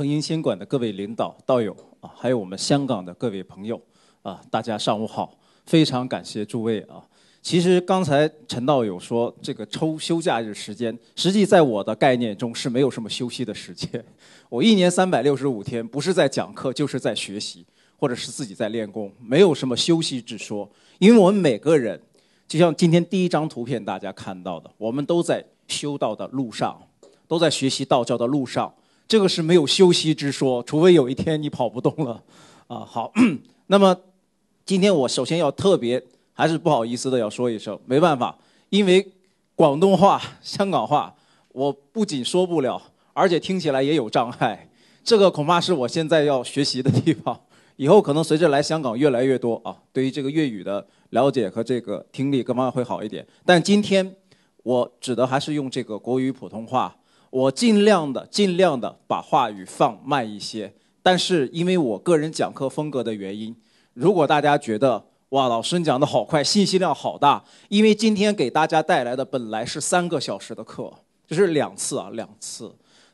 恒盈仙馆的各位领导、道友啊，还有我们香港的各位朋友啊，大家上午好！非常感谢诸位啊。其实刚才陈道友说这个抽休假日时间，实际在我的概念中是没有什么休息的时间。我一年三百六十五天，不是在讲课，就是在学习，或者是自己在练功，没有什么休息之说。因为我们每个人，就像今天第一张图片大家看到的，我们都在修道的路上，都在学习道教的路上。这个是没有休息之说，除非有一天你跑不动了，啊，好，那么今天我首先要特别，还是不好意思的要说一声，没办法，因为广东话、香港话，我不仅说不了，而且听起来也有障碍，这个恐怕是我现在要学习的地方，以后可能随着来香港越来越多啊，对于这个粤语的了解和这个听力各方面会好一点，但今天我指的还是用这个国语普通话。我尽量的、尽量的把话语放慢一些，但是因为我个人讲课风格的原因，如果大家觉得哇，老师你讲的好快，信息量好大，因为今天给大家带来的本来是三个小时的课，就是两次啊，两次，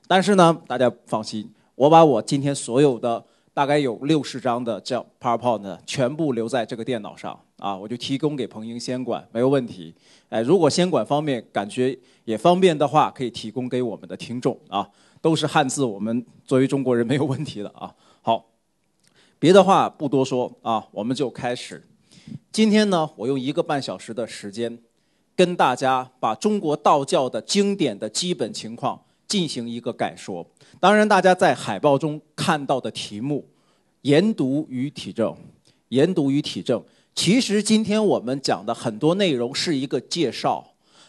但是呢，大家放心，我把我今天所有的。大概有六十张的这样 PowerPoint 呢，全部留在这个电脑上啊，我就提供给彭英先管，没有问题。哎，如果先管方面感觉也方便的话，可以提供给我们的听众啊，都是汉字，我们作为中国人没有问题的啊。好，别的话不多说啊，我们就开始。今天呢，我用一个半小时的时间，跟大家把中国道教的经典的基本情况进行一个概说，当然，大家在海报中看到的题目。研读与体证，研读与体证。其实今天我们讲的很多内容是一个介绍，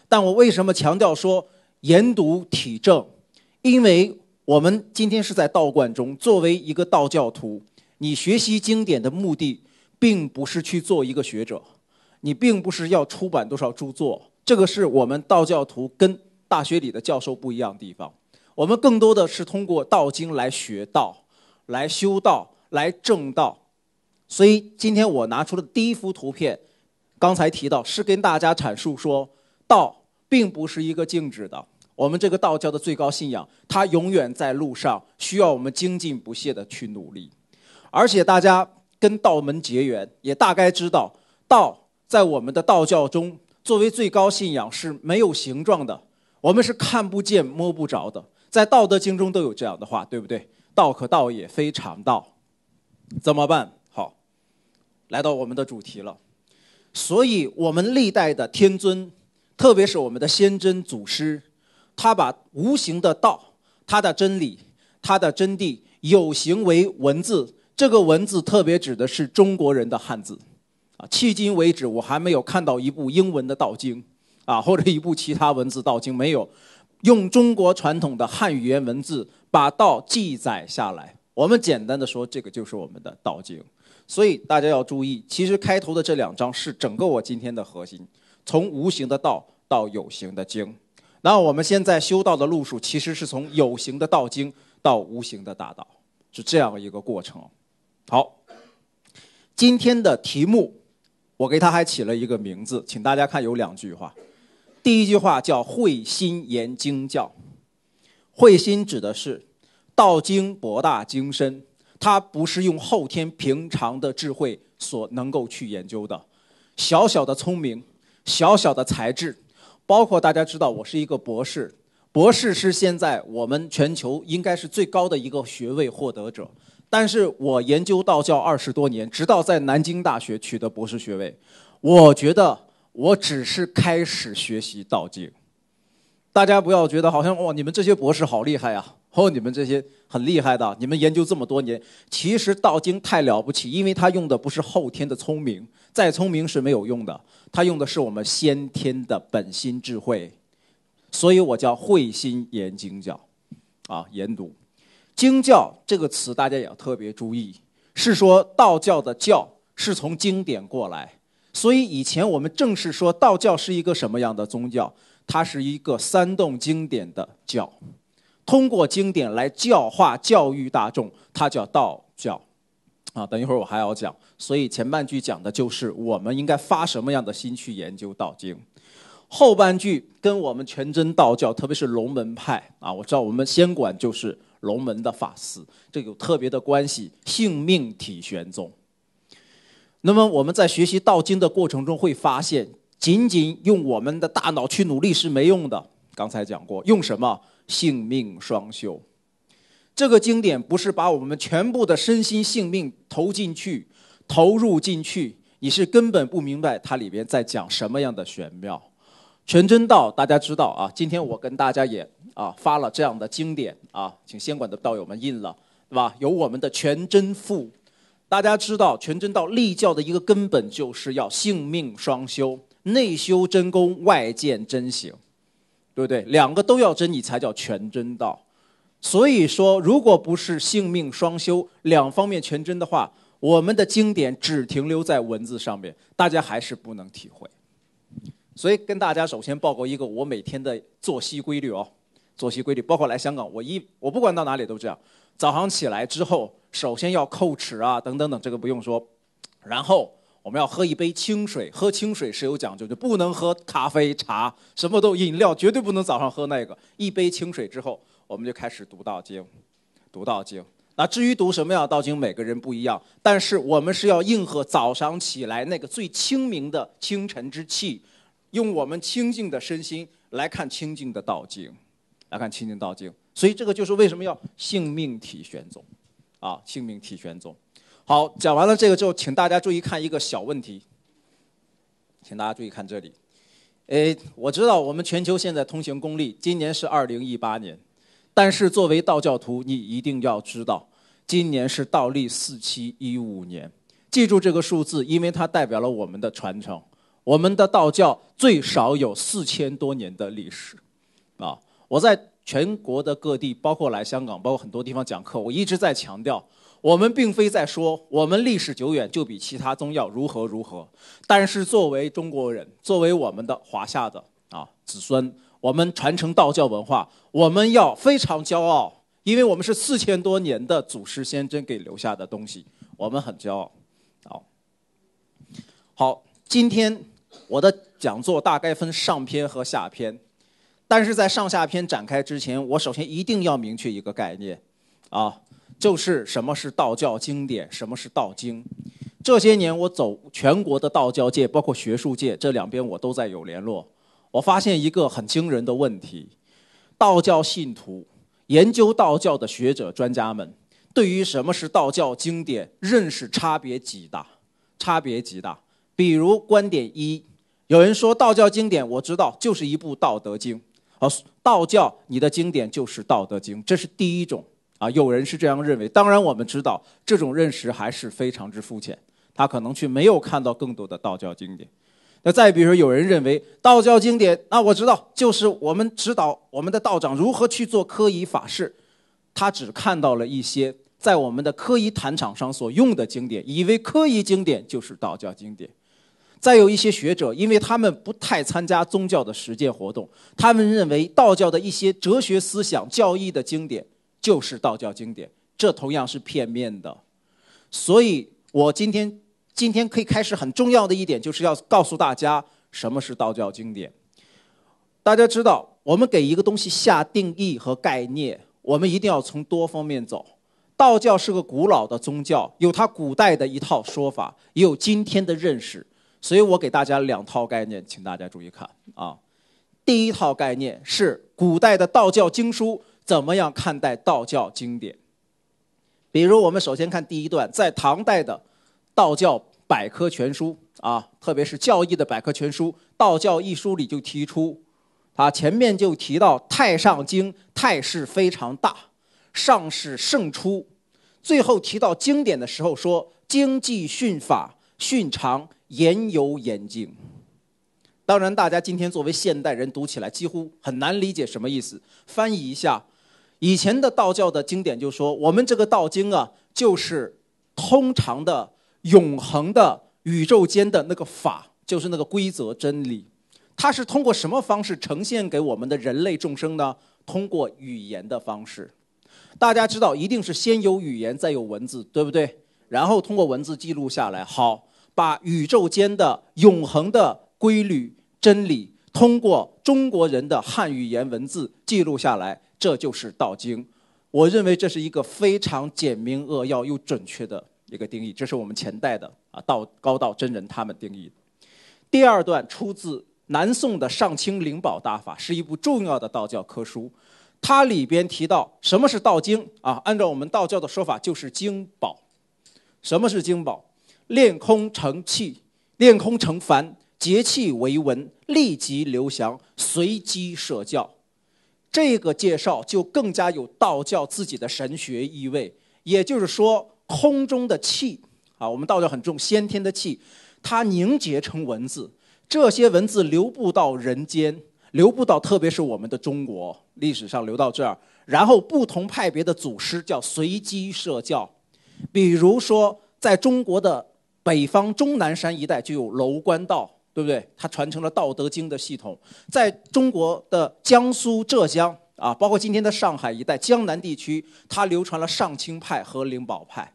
但我为什么强调说研读体证？因为我们今天是在道观中，作为一个道教徒，你学习经典的目的，并不是去做一个学者，你并不是要出版多少著作。这个是我们道教徒跟大学里的教授不一样的地方。我们更多的是通过道经来学道，来修道。来证道，所以今天我拿出的第一幅图片，刚才提到是跟大家阐述说，道并不是一个静止的。我们这个道教的最高信仰，它永远在路上，需要我们精进不懈的去努力。而且大家跟道门结缘，也大概知道，道在我们的道教中作为最高信仰是没有形状的，我们是看不见、摸不着的。在《道德经》中都有这样的话，对不对？道可道也，非常道。怎么办？好，来到我们的主题了。所以，我们历代的天尊，特别是我们的先真祖师，他把无形的道、他的真理、他的真谛，有形为文字。这个文字特别指的是中国人的汉字。啊，迄今为止，我还没有看到一部英文的道经，啊，或者一部其他文字道经没有用中国传统的汉语言文字把道记载下来。我们简单的说，这个就是我们的道经，所以大家要注意，其实开头的这两章是整个我今天的核心，从无形的道到有形的经，那我们现在修道的路数其实是从有形的道经到无形的大道，是这样一个过程。好，今天的题目，我给他还起了一个名字，请大家看有两句话，第一句话叫“慧心言经教”，慧心指的是。道经博大精深，它不是用后天平常的智慧所能够去研究的。小小的聪明，小小的才智，包括大家知道，我是一个博士，博士是现在我们全球应该是最高的一个学位获得者。但是我研究道教二十多年，直到在南京大学取得博士学位，我觉得我只是开始学习道经。大家不要觉得好像哇，你们这些博士好厉害呀。哦，你们这些很厉害的，你们研究这么多年，其实道经太了不起，因为它用的不是后天的聪明，再聪明是没有用的，它用的是我们先天的本心智慧，所以我叫慧心研经教，啊，研读，经教这个词大家也要特别注意，是说道教的教是从经典过来，所以以前我们正式说道教是一个什么样的宗教，它是一个三动经典的教。通过经典来教化教育大众，它叫道教，啊，等一会儿我还要讲。所以前半句讲的就是我们应该发什么样的心去研究道经，后半句跟我们全真道教，特别是龙门派啊，我知道我们仙馆就是龙门的法师，这有特别的关系。性命体玄宗。那么我们在学习道经的过程中会发现，仅仅用我们的大脑去努力是没用的。刚才讲过，用什么？性命双修，这个经典不是把我们全部的身心性命投进去、投入进去，你是根本不明白它里边在讲什么样的玄妙。全真道大家知道啊，今天我跟大家也啊发了这样的经典啊，请仙馆的道友们印了，对吧？有我们的全真赋，大家知道全真道立教的一个根本就是要性命双修，内修真功，外见真行。对不对？两个都要真，你才叫全真道。所以说，如果不是性命双修，两方面全真的话，我们的经典只停留在文字上面，大家还是不能体会。所以跟大家首先报告一个我每天的作息规律哦，作息规律包括来香港，我一我不管到哪里都这样。早上起来之后，首先要叩齿啊，等等等，这个不用说，然后。我们要喝一杯清水，喝清水是有讲究，就不能喝咖啡、茶，什么都饮料绝对不能早上喝那个。一杯清水之后，我们就开始读道经，读道经。那至于读什么样道经，每个人不一样，但是我们是要应和早上起来那个最清明的清晨之气，用我们清净的身心来看清净的道经，来看清净道经。所以这个就是为什么要性命体玄宗，啊，性命体玄宗。好，讲完了这个之后，请大家注意看一个小问题，请大家注意看这里。诶，我知道我们全球现在通行公历，今年是二零一八年，但是作为道教徒，你一定要知道，今年是道立四七一五年。记住这个数字，因为它代表了我们的传承。我们的道教最少有四千多年的历史啊！我在全国的各地，包括来香港，包括很多地方讲课，我一直在强调。我们并非在说我们历史久远就比其他宗教如何如何，但是作为中国人，作为我们的华夏的啊子孙，我们传承道教文化，我们要非常骄傲，因为我们是四千多年的祖师先真给留下的东西，我们很骄傲。好，好，今天我的讲座大概分上篇和下篇，但是在上下篇展开之前，我首先一定要明确一个概念，啊。就是什么是道教经典，什么是道经？这些年我走全国的道教界，包括学术界，这两边我都在有联络。我发现一个很惊人的问题：道教信徒、研究道教的学者专家们，对于什么是道教经典认识差别极大，差别极大。比如观点一，有人说道教经典我知道就是一部《道德经》，哦，道教你的经典就是《道德经》，这是第一种。啊，有人是这样认为。当然，我们知道这种认识还是非常之肤浅，他可能却没有看到更多的道教经典。那再比如，有人认为道教经典，那我知道就是我们指导我们的道长如何去做科仪法事，他只看到了一些在我们的科仪坛场上所用的经典，以为科仪经典就是道教经典。再有一些学者，因为他们不太参加宗教的实践活动，他们认为道教的一些哲学思想、教义的经典。就是道教经典，这同样是片面的。所以，我今天今天可以开始很重要的一点，就是要告诉大家什么是道教经典。大家知道，我们给一个东西下定义和概念，我们一定要从多方面走。道教是个古老的宗教，有它古代的一套说法，也有今天的认识。所以我给大家两套概念，请大家注意看啊。第一套概念是古代的道教经书。怎么样看待道教经典？比如，我们首先看第一段，在唐代的道教百科全书啊，特别是《教义》的百科全书《道教一书》里就提出，啊，前面就提到《太上经》，太势非常大，上是胜出，最后提到经典的时候说：“经济训法，训常言有言经。”当然，大家今天作为现代人读起来几乎很难理解什么意思。翻译一下。以前的道教的经典就说，我们这个道经啊，就是通常的永恒的宇宙间的那个法，就是那个规则真理。它是通过什么方式呈现给我们的人类众生呢？通过语言的方式。大家知道，一定是先有语言，再有文字，对不对？然后通过文字记录下来，好，把宇宙间的永恒的规律真理，通过中国人的汉语言文字记录下来。这就是道经，我认为这是一个非常简明扼要又准确的一个定义。这是我们前代的啊道高道真人他们定义的。第二段出自南宋的《上清灵宝大法》，是一部重要的道教科书。它里边提到什么是道经啊？按照我们道教的说法，就是经宝。什么是经宝？炼空成气，炼空成凡，结气为文，立即流翔，随机设教。这个介绍就更加有道教自己的神学意味，也就是说，空中的气啊，我们道教很重先天的气，它凝结成文字，这些文字流布到人间，流布到特别是我们的中国历史上流到这儿，然后不同派别的祖师叫随机设教，比如说在中国的北方终南山一带就有楼观道。对不对？它传承了《道德经》的系统，在中国的江苏、浙江啊，包括今天的上海一带江南地区，它流传了上清派和灵宝派。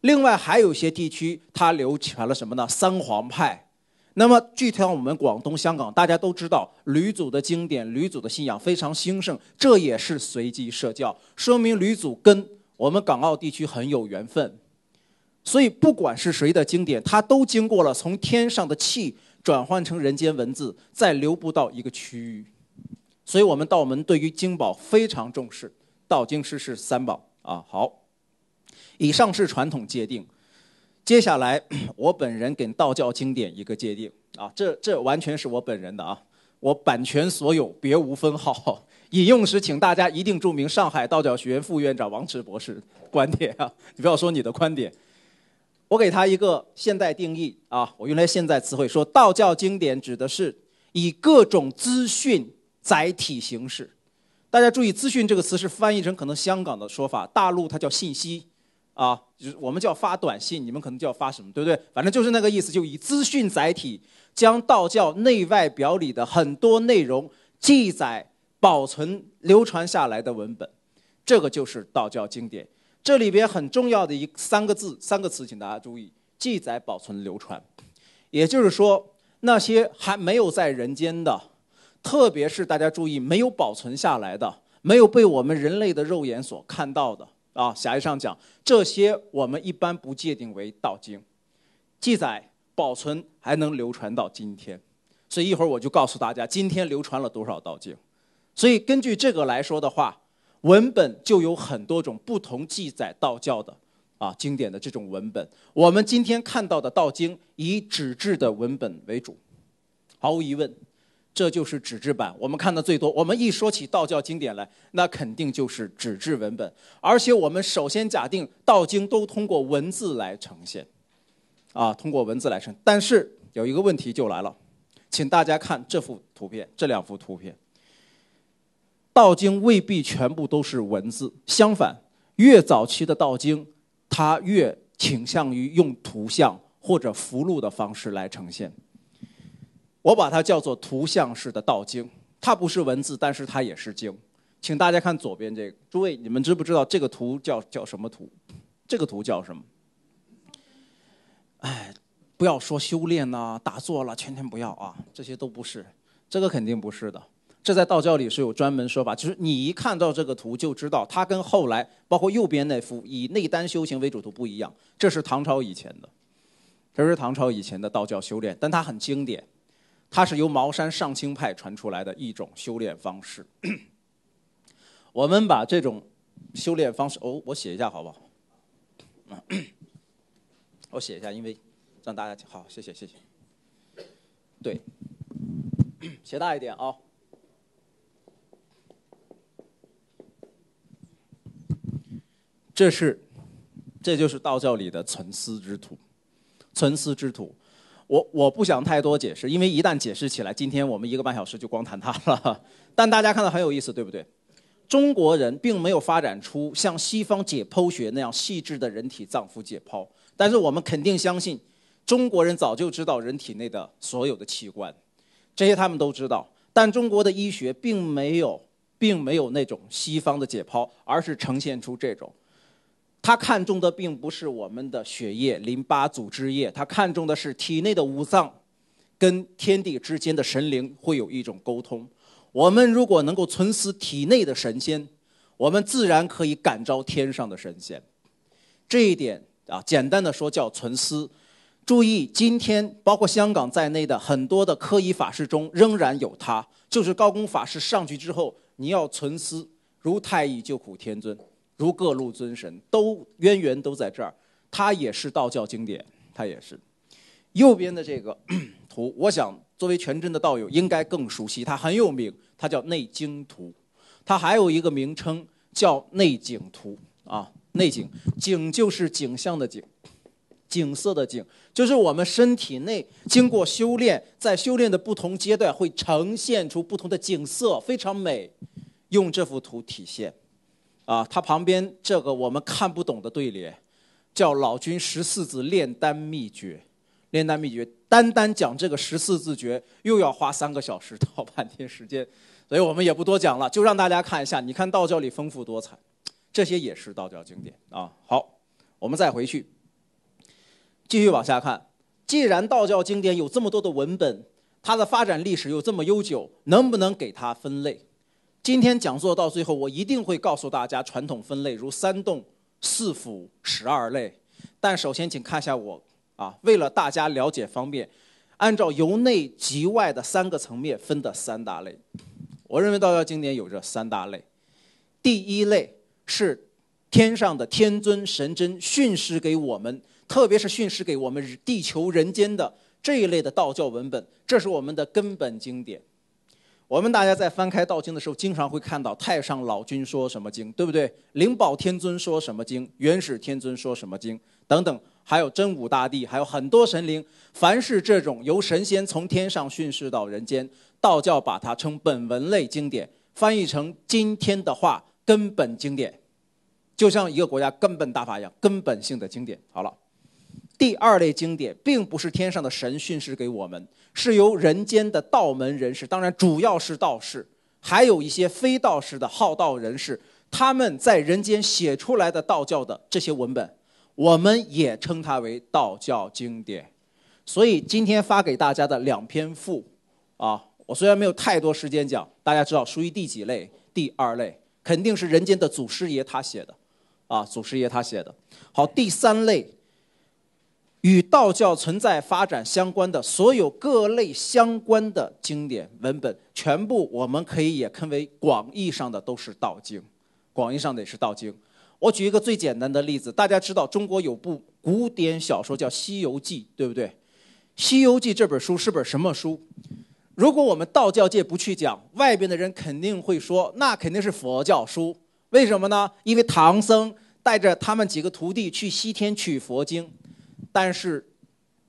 另外，还有一些地区它流传了什么呢？三皇派。那么，具体到我们广东、香港，大家都知道吕祖的经典、吕祖的信仰非常兴盛，这也是随机设教，说明吕祖跟我们港澳地区很有缘分。所以，不管是谁的经典，它都经过了从天上的气。转换成人间文字，再流布到一个区域。所以，我们道门对于经宝非常重视。道经师是三宝啊。好，以上是传统界定。接下来，我本人给道教经典一个界定啊，这这完全是我本人的啊，我版权所有，别无分号。引用时，请大家一定注明上海道教学院副院长王驰博士观点啊，你不要说你的观点。我给他一个现代定义啊，我用来现代词汇，说道教经典指的是以各种资讯载体形式，大家注意“资讯”这个词是翻译成可能香港的说法，大陆它叫信息啊，就是我们叫发短信，你们可能叫发什么，对不对？反正就是那个意思，就以资讯载体将道教内外表里的很多内容记载、保存、流传下来的文本，这个就是道教经典。这里边很重要的一三个字三个词，请大家注意：记载、保存、流传。也就是说，那些还没有在人间的，特别是大家注意，没有保存下来的，没有被我们人类的肉眼所看到的啊，狭义上讲，这些我们一般不界定为道经。记载、保存还能流传到今天，所以一会儿我就告诉大家，今天流传了多少道经。所以根据这个来说的话。文本就有很多种不同记载道教的啊经典的这种文本，我们今天看到的道经以纸质的文本为主，毫无疑问，这就是纸质版。我们看的最多，我们一说起道教经典来，那肯定就是纸质文本。而且我们首先假定道经都通过文字来呈现，啊，通过文字来呈现。但是有一个问题就来了，请大家看这幅图片，这两幅图片。道经未必全部都是文字，相反，越早期的道经，它越倾向于用图像或者符箓的方式来呈现。我把它叫做图像式的道经，它不是文字，但是它也是经。请大家看左边这个，诸位你们知不知道这个图叫叫什么图？这个图叫什么？哎，不要说修炼呐，打坐了，全全不要啊，这些都不是，这个肯定不是的。这在道教里是有专门说法，就是你一看到这个图就知道，它跟后来包括右边那幅以内丹修行为主图不一样，这是唐朝以前的。这是唐朝以前的道教修炼，但它很经典，它是由茅山上清派传出来的一种修炼方式。我们把这种修炼方式，哦，我写一下好不好？我写一下，因为让大家好，谢谢谢谢。对，写大一点啊。这是，这就是道教里的存思之徒，存思之徒，我我不想太多解释，因为一旦解释起来，今天我们一个半小时就光谈他了。但大家看到很有意思，对不对？中国人并没有发展出像西方解剖学那样细致的人体脏腑解剖，但是我们肯定相信，中国人早就知道人体内的所有的器官，这些他们都知道。但中国的医学并没有，并没有那种西方的解剖，而是呈现出这种。他看重的并不是我们的血液、淋巴组织液，他看重的是体内的五脏，跟天地之间的神灵会有一种沟通。我们如果能够存思体内的神仙，我们自然可以感召天上的神仙。这一点啊，简单的说叫存思。注意，今天包括香港在内的很多的科仪法师中仍然有它，就是高功法师上去之后，你要存思如太乙救苦天尊。如各路尊神都渊源都在这儿，它也是道教经典，它也是。右边的这个 图，我想作为全真的道友应该更熟悉，它很有名，它叫内经图，它还有一个名称叫内景图啊，内景景就是景象的景，景色的景，就是我们身体内经过修炼，在修炼的不同阶段会呈现出不同的景色，非常美，用这幅图体现。啊，他旁边这个我们看不懂的对联，叫老君十四字炼丹秘诀。炼丹秘诀，单单讲这个十四字诀，又要花三个小时到半天时间，所以我们也不多讲了，就让大家看一下。你看道教里丰富多彩，这些也是道教经典啊。好，我们再回去，继续往下看。既然道教经典有这么多的文本，它的发展历史又这么悠久，能不能给它分类？今天讲座到最后，我一定会告诉大家，传统分类如三洞、四辅、十二类。但首先，请看一下我啊，为了大家了解方便，按照由内及外的三个层面分的三大类。我认为道教经典有这三大类。第一类是天上的天尊神真训示给我们，特别是训示给我们地球人间的这一类的道教文本，这是我们的根本经典。我们大家在翻开道经的时候，经常会看到太上老君说什么经，对不对？灵宝天尊说什么经？元始天尊说什么经？等等，还有真武大帝，还有很多神灵。凡是这种由神仙从天上训示到人间，道教把它称本文类经典，翻译成今天的话，根本经典，就像一个国家根本大法一样，根本性的经典。好了，第二类经典，并不是天上的神训示给我们。是由人间的道门人士，当然主要是道士，还有一些非道士的好道人士，他们在人间写出来的道教的这些文本，我们也称它为道教经典。所以今天发给大家的两篇赋，啊，我虽然没有太多时间讲，大家知道属于第几类？第二类，肯定是人间的祖师爷他写的，啊，祖师爷他写的。好，第三类。与道教存在发展相关的所有各类相关的经典文本，全部我们可以也称为广义上的都是道经，广义上的也是道经。我举一个最简单的例子，大家知道中国有部古典小说叫《西游记》，对不对？《西游记》这本书是本什么书？如果我们道教界不去讲，外边的人肯定会说那肯定是佛教书。为什么呢？因为唐僧带着他们几个徒弟去西天取佛经。但是，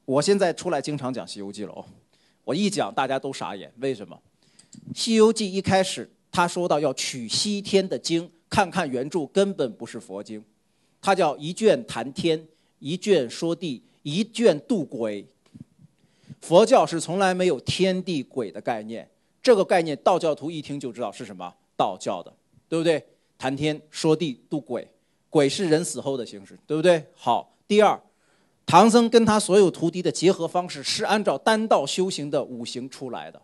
我现在出来经常讲《西游记》了哦。我一讲，大家都傻眼。为什么？《西游记》一开始他说到要取西天的经，看看原著根本不是佛经，它叫一卷谈天，一卷说地，一卷度鬼。佛教是从来没有天地鬼的概念，这个概念道教徒一听就知道是什么道教的，对不对？谈天说地度鬼，鬼是人死后的形式，对不对？好，第二。唐僧跟他所有徒弟的结合方式是按照丹道修行的五行出来的，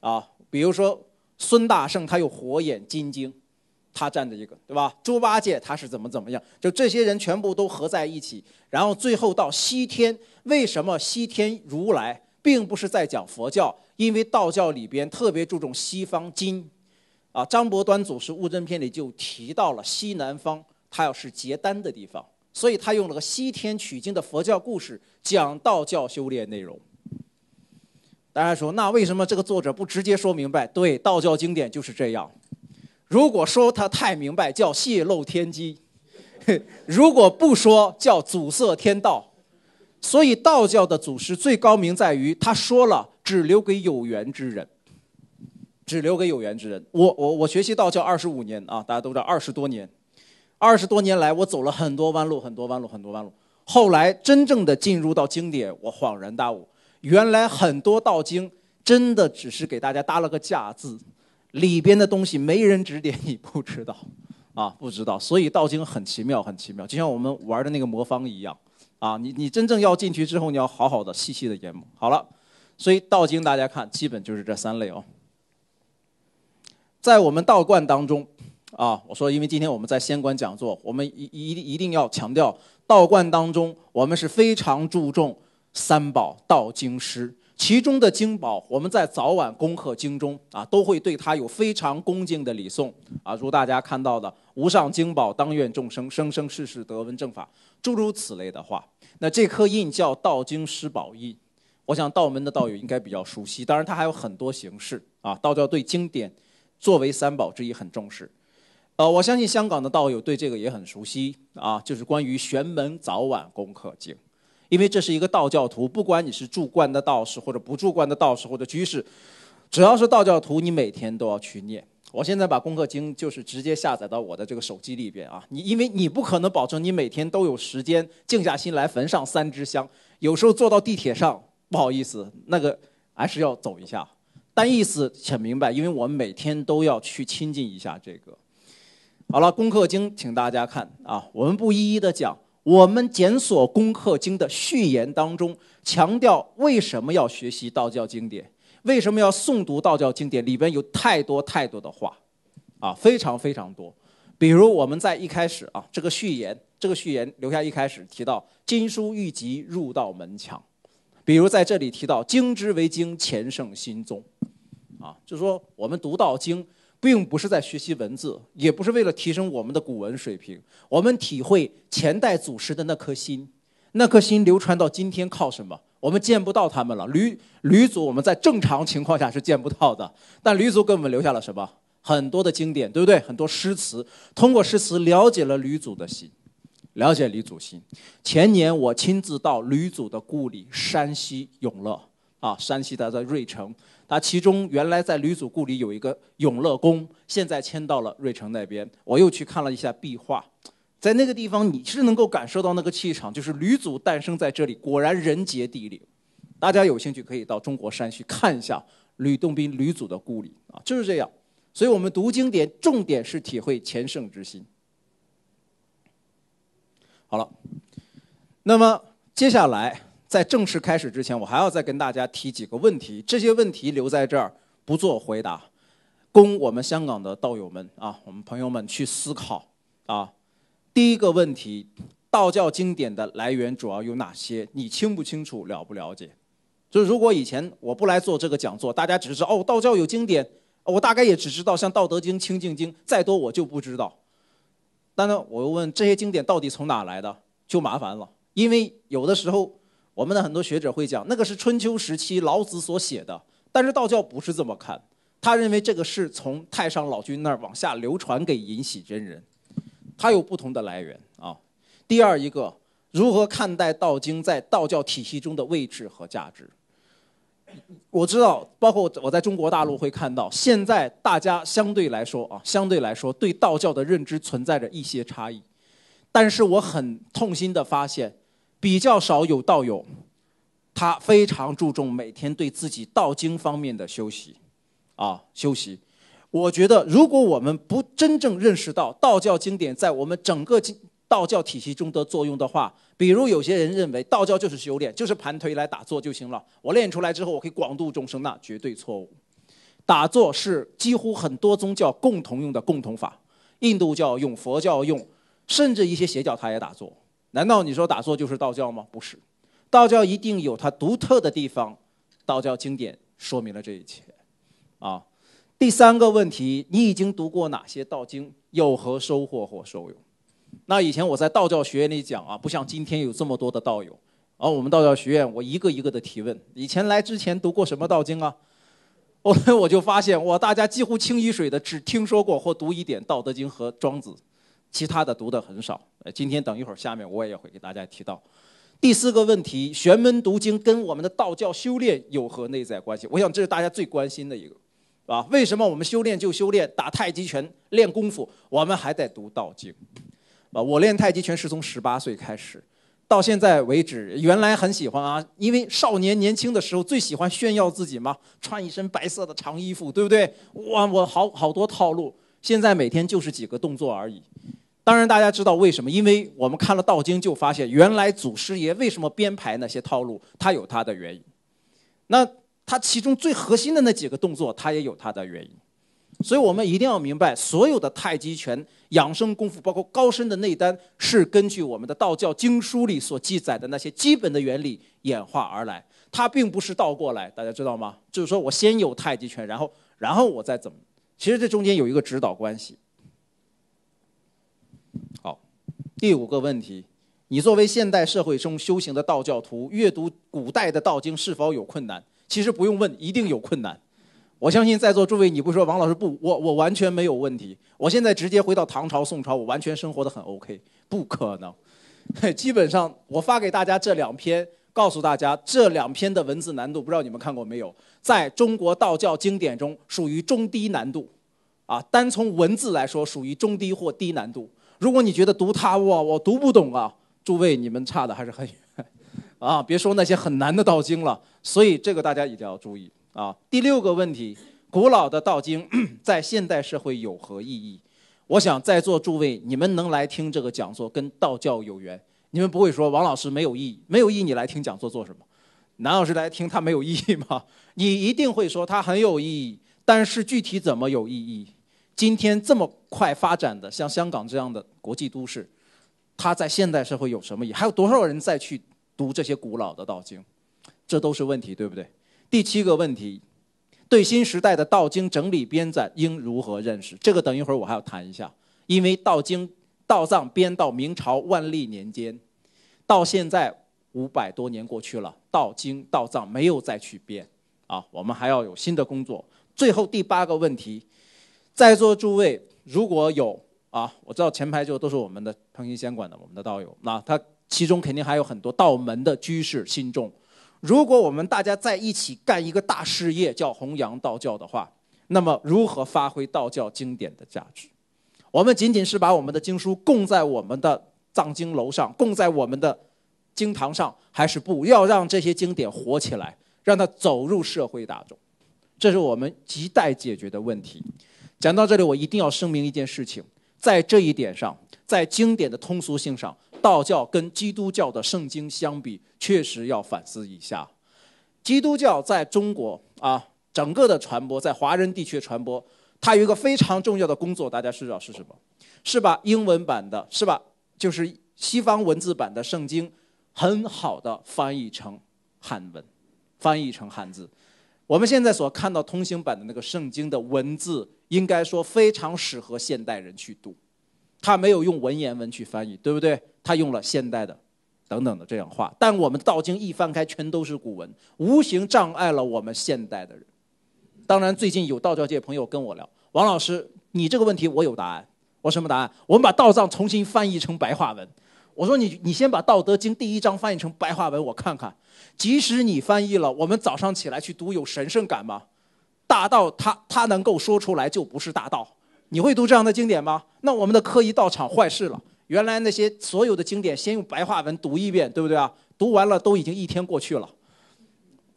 啊，比如说孙大圣他有火眼金睛，他占着一个，对吧？猪八戒他是怎么怎么样？就这些人全部都合在一起，然后最后到西天，为什么西天如来并不是在讲佛教？因为道教里边特别注重西方金，啊，张伯端祖师《悟真篇》里就提到了西南方，他要是结丹的地方。所以他用了个西天取经的佛教故事讲道教修炼内容。大家说，那为什么这个作者不直接说明白？对，道教经典就是这样。如果说他太明白，叫泄露天机；如果不说，叫阻塞天道。所以道教的祖师最高明在于，他说了，只留给有缘之人，只留给有缘之人。我我我学习道教二十五年啊，大家都知道二十多年。二十多年来，我走了很多弯路，很多弯路，很多弯路。后来真正的进入到经典，我恍然大悟，原来很多道经真的只是给大家搭了个架子，里边的东西没人指点，你不知道，啊，不知道。所以道经很奇妙，很奇妙，就像我们玩的那个魔方一样，啊，你你真正要进去之后，你要好好的细细的研磨。好了，所以道经大家看，基本就是这三类哦，在我们道观当中。啊，我说，因为今天我们在仙馆讲座，我们一一一定要强调，道观当中我们是非常注重三宝，道经师。其中的经宝，我们在早晚功课经中啊，都会对它有非常恭敬的礼诵啊，如大家看到的“无上经宝，当愿众生生生世世得闻正法”诸如此类的话。那这颗印叫道经师宝印，我想道门的道友应该比较熟悉。当然，它还有很多形式啊。道教对经典作为三宝之一很重视。呃，我相信香港的道友对这个也很熟悉啊，就是关于《玄门早晚功课经》，因为这是一个道教徒，不管你是住观的道士或者不住观的道士或者居士，只要是道教徒，你每天都要去念。我现在把功课经就是直接下载到我的这个手机里边啊，你因为你不可能保证你每天都有时间静下心来焚上三支香，有时候坐到地铁上，不好意思，那个还是要走一下，但意思很明白，因为我们每天都要去亲近一下这个。好了，《功课经》，请大家看啊，我们不一一的讲。我们检索《功课经》的序言当中，强调为什么要学习道教经典，为什么要诵读道教经典，里边有太多太多的话，啊，非常非常多。比如我们在一开始啊，这个序言，这个序言留下一开始提到“金书玉籍入道门墙”，比如在这里提到“经之为经，前圣心宗”，啊，就是说我们读道经。并不是在学习文字，也不是为了提升我们的古文水平。我们体会前代祖师的那颗心，那颗心流传到今天靠什么？我们见不到他们了。吕吕祖，我们在正常情况下是见不到的。但吕祖给我们留下了什么？很多的经典，对不对？很多诗词，通过诗词了解了吕祖的心，了解吕祖心。前年我亲自到吕祖的故里山西永乐啊，山西的在芮城。它其中原来在吕祖故里有一个永乐宫，现在迁到了芮城那边。我又去看了一下壁画，在那个地方你是能够感受到那个气场，就是吕祖诞生在这里，果然人杰地灵。大家有兴趣可以到中国山西看一下吕洞宾、吕祖的故里啊，就是这样。所以我们读经典，重点是体会前圣之心。好了，那么接下来。在正式开始之前，我还要再跟大家提几个问题。这些问题留在这儿不做回答，供我们香港的道友们啊，我们朋友们去思考啊。第一个问题，道教经典的来源主要有哪些？你清不清楚？了不了解？就是如果以前我不来做这个讲座，大家只是道哦，道教有经典，我大概也只知道像《道德经》《清净经》，再多我就不知道。但呢，我又问这些经典到底从哪来的，就麻烦了，因为有的时候。我们的很多学者会讲，那个是春秋时期老子所写的，但是道教不是这么看，他认为这个是从太上老君那儿往下流传给尹喜真人，它有不同的来源啊。第二一个，如何看待道经在道教体系中的位置和价值？我知道，包括我在中国大陆会看到，现在大家相对来说啊，相对来说对道教的认知存在着一些差异，但是我很痛心的发现。比较少有道友，他非常注重每天对自己道经方面的修习，啊，修习。我觉得，如果我们不真正认识到道教经典在我们整个道教体系中的作用的话，比如有些人认为道教就是修炼，就是盘腿来打坐就行了。我练出来之后，我可以广度众生，那绝对错误。打坐是几乎很多宗教共同用的共同法，印度教用，佛教用，甚至一些邪教他也打坐。难道你说打坐就是道教吗？不是，道教一定有它独特的地方，道教经典说明了这一切。啊，第三个问题，你已经读过哪些道经？有何收获或收用？那以前我在道教学院里讲啊，不像今天有这么多的道友，而我们道教学院我一个一个的提问。以前来之前读过什么道经啊？后 来我就发现，哇，大家几乎清一水的，只听说过或读一点《道德经》和《庄子》，其他的读的很少。呃，今天等一会儿，下面我也会给大家提到。第四个问题，玄门读经跟我们的道教修炼有何内在关系？我想这是大家最关心的一个，啊，为什么我们修炼就修炼，打太极拳、练功夫，我们还得读道经？啊，我练太极拳是从十八岁开始，到现在为止，原来很喜欢啊，因为少年年轻的时候最喜欢炫耀自己嘛，穿一身白色的长衣服，对不对？哇，我好好多套路，现在每天就是几个动作而已。当然，大家知道为什么？因为我们看了《道经》，就发现原来祖师爷为什么编排那些套路，他有他的原因。那他其中最核心的那几个动作，他也有他的原因。所以我们一定要明白，所有的太极拳养生功夫，包括高深的内丹，是根据我们的道教经书里所记载的那些基本的原理演化而来。它并不是倒过来，大家知道吗？就是说我先有太极拳，然后，然后我再怎么？其实这中间有一个指导关系。第五个问题，你作为现代社会中修行的道教徒，阅读古代的道经是否有困难？其实不用问，一定有困难。我相信在座诸位，你会说王老师不，我我完全没有问题。我现在直接回到唐朝、宋朝，我完全生活的很 OK。不可能，基本上我发给大家这两篇，告诉大家这两篇的文字难度，不知道你们看过没有？在中国道教经典中，属于中低难度，啊，单从文字来说，属于中低或低难度。如果你觉得读它哇，我读不懂啊，诸位你们差的还是很远，啊，别说那些很难的道经了。所以这个大家一定要注意啊。第六个问题，古老的道经 在现代社会有何意义？我想在座诸位你们能来听这个讲座，跟道教有缘。你们不会说王老师没有意义，没有意义你来听讲座做什么？男老师来听他没有意义吗？你一定会说他很有意义，但是具体怎么有意义？今天这么快发展的，像香港这样的国际都市，它在现代社会有什么意义？还有多少人再去读这些古老的道经？这都是问题，对不对？第七个问题，对新时代的道经整理编纂应如何认识？这个等一会儿我还要谈一下，因为道经、道藏编到明朝万历年间，到现在五百多年过去了，道经、道藏没有再去编啊，我们还要有新的工作。最后第八个问题。在座诸位，如果有啊，我知道前排就都是我们的腾讯监管的我们的道友，那他其中肯定还有很多道门的居士信众。如果我们大家在一起干一个大事业，叫弘扬道教的话，那么如何发挥道教经典的价值？我们仅仅是把我们的经书供在我们的藏经楼上，供在我们的经堂上，还是不要让这些经典活起来，让它走入社会大众？这是我们亟待解决的问题。讲到这里，我一定要声明一件事情，在这一点上，在经典的通俗性上，道教跟基督教的圣经相比，确实要反思一下。基督教在中国啊，整个的传播，在华人地区传播，它有一个非常重要的工作，大家知道是什么？是把英文版的，是把就是西方文字版的圣经，很好的翻译成汉文，翻译成汉字。我们现在所看到通行版的那个圣经的文字。应该说非常适合现代人去读，他没有用文言文去翻译，对不对？他用了现代的，等等的这样话。但我们道经一翻开，全都是古文，无形障碍了我们现代的人。当然，最近有道教界朋友跟我聊，王老师，你这个问题我有答案，我什么答案？我们把道藏重新翻译成白话文。我说你，你先把道德经第一章翻译成白话文，我看看。即使你翻译了，我们早上起来去读，有神圣感吗？大道他他能够说出来就不是大道，你会读这样的经典吗？那我们的科仪道场坏事了。原来那些所有的经典先用白话文读一遍，对不对啊？读完了都已经一天过去了，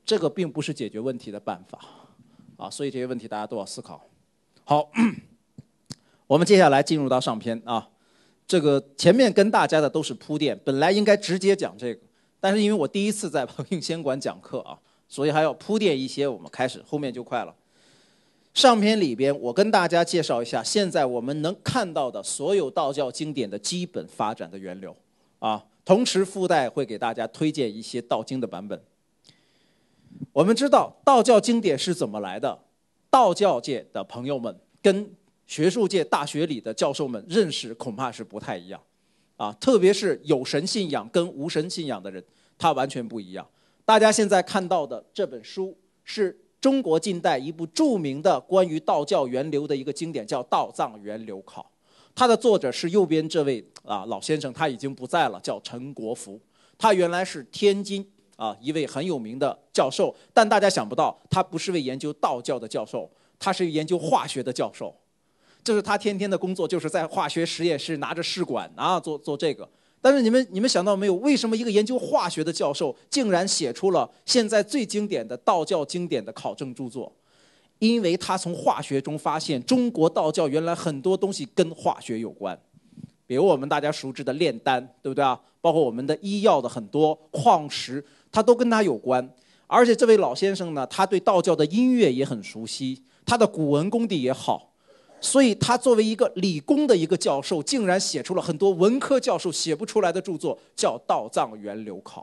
这个并不是解决问题的办法啊。所以这些问题大家都要思考。好，我们接下来进入到上篇啊，这个前面跟大家的都是铺垫，本来应该直接讲这个，但是因为我第一次在彭应仙馆讲课啊，所以还要铺垫一些。我们开始，后面就快了。上篇里边，我跟大家介绍一下现在我们能看到的所有道教经典的基本发展的源流，啊，同时附带会给大家推荐一些道经的版本。我们知道道教经典是怎么来的，道教界的朋友们跟学术界大学里的教授们认识恐怕是不太一样，啊，特别是有神信仰跟无神信仰的人，他完全不一样。大家现在看到的这本书是。中国近代一部著名的关于道教源流的一个经典叫《道藏源流考》，它的作者是右边这位啊老先生，他已经不在了，叫陈国福。他原来是天津啊一位很有名的教授，但大家想不到他不是位研究道教的教授，他是研究化学的教授。这是他天天的工作，就是在化学实验室拿着试管啊做做这个。但是你们你们想到没有？为什么一个研究化学的教授竟然写出了现在最经典的道教经典的考证著作？因为他从化学中发现，中国道教原来很多东西跟化学有关，比如我们大家熟知的炼丹，对不对啊？包括我们的医药的很多矿石，它都跟它有关。而且这位老先生呢，他对道教的音乐也很熟悉，他的古文功底也好。所以他作为一个理工的一个教授，竟然写出了很多文科教授写不出来的著作，叫《道藏源流考》。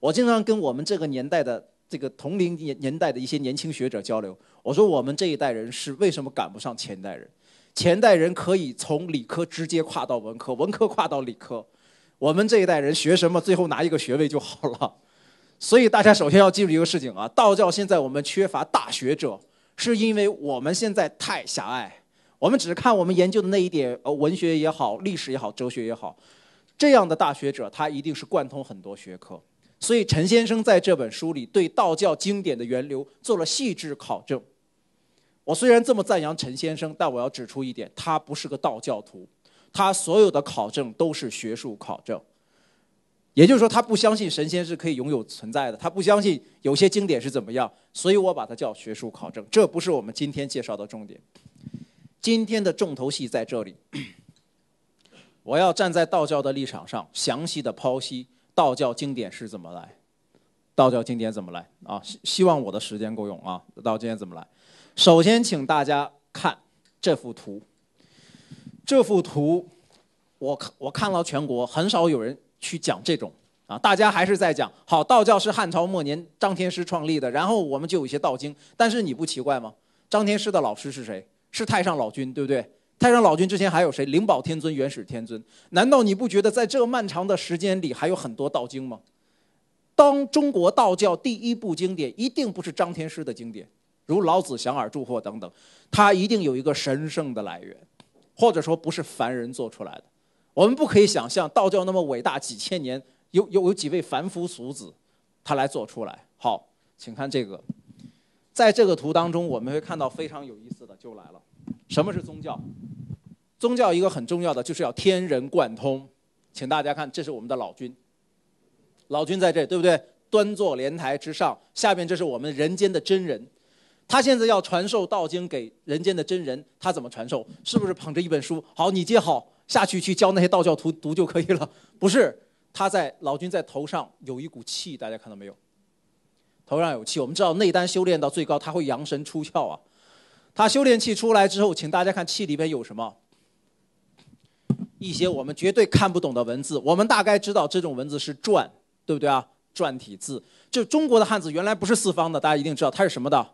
我经常跟我们这个年代的这个同龄年年代的一些年轻学者交流，我说我们这一代人是为什么赶不上前代人？前代人可以从理科直接跨到文科，文科跨到理科。我们这一代人学什么，最后拿一个学位就好了。所以大家首先要记住一个事情啊，道教现在我们缺乏大学者，是因为我们现在太狭隘。我们只是看我们研究的那一点，呃，文学也好，历史也好，哲学也好，这样的大学者，他一定是贯通很多学科。所以陈先生在这本书里对道教经典的源流做了细致考证。我虽然这么赞扬陈先生，但我要指出一点，他不是个道教徒，他所有的考证都是学术考证，也就是说，他不相信神仙是可以拥有存在的，他不相信有些经典是怎么样，所以我把它叫学术考证，这不是我们今天介绍的重点。今天的重头戏在这里，我要站在道教的立场上，详细的剖析道教经典是怎么来，道教经典怎么来啊？希希望我的时间够用啊。道教经典怎么来？首先，请大家看这幅图。这幅图，我我看了全国，很少有人去讲这种啊。大家还是在讲，好，道教是汉朝末年张天师创立的，然后我们就有一些道经。但是你不奇怪吗？张天师的老师是谁？是太上老君，对不对？太上老君之前还有谁？灵宝天尊、元始天尊。难道你不觉得，在这漫长的时间里，还有很多道经吗？当中国道教第一部经典，一定不是张天师的经典，如《老子》《降而注》《祸等等，它一定有一个神圣的来源，或者说不是凡人做出来的。我们不可以想象，道教那么伟大，几千年有有有几位凡夫俗子，他来做出来？好，请看这个，在这个图当中，我们会看到非常有意思的，就来了。什么是宗教？宗教一个很重要的就是要天人贯通。请大家看，这是我们的老君。老君在这，对不对？端坐莲台之上，下边这是我们人间的真人。他现在要传授道经给人间的真人，他怎么传授？是不是捧着一本书？好，你接好，下去去教那些道教徒读就可以了。不是，他在老君在头上有一股气，大家看到没有？头上有气。我们知道内丹修炼到最高，他会阳神出窍啊。他修炼气出来之后，请大家看气里边有什么，一些我们绝对看不懂的文字。我们大概知道这种文字是篆，对不对啊？篆体字，就中国的汉字原来不是四方的，大家一定知道它是什么的。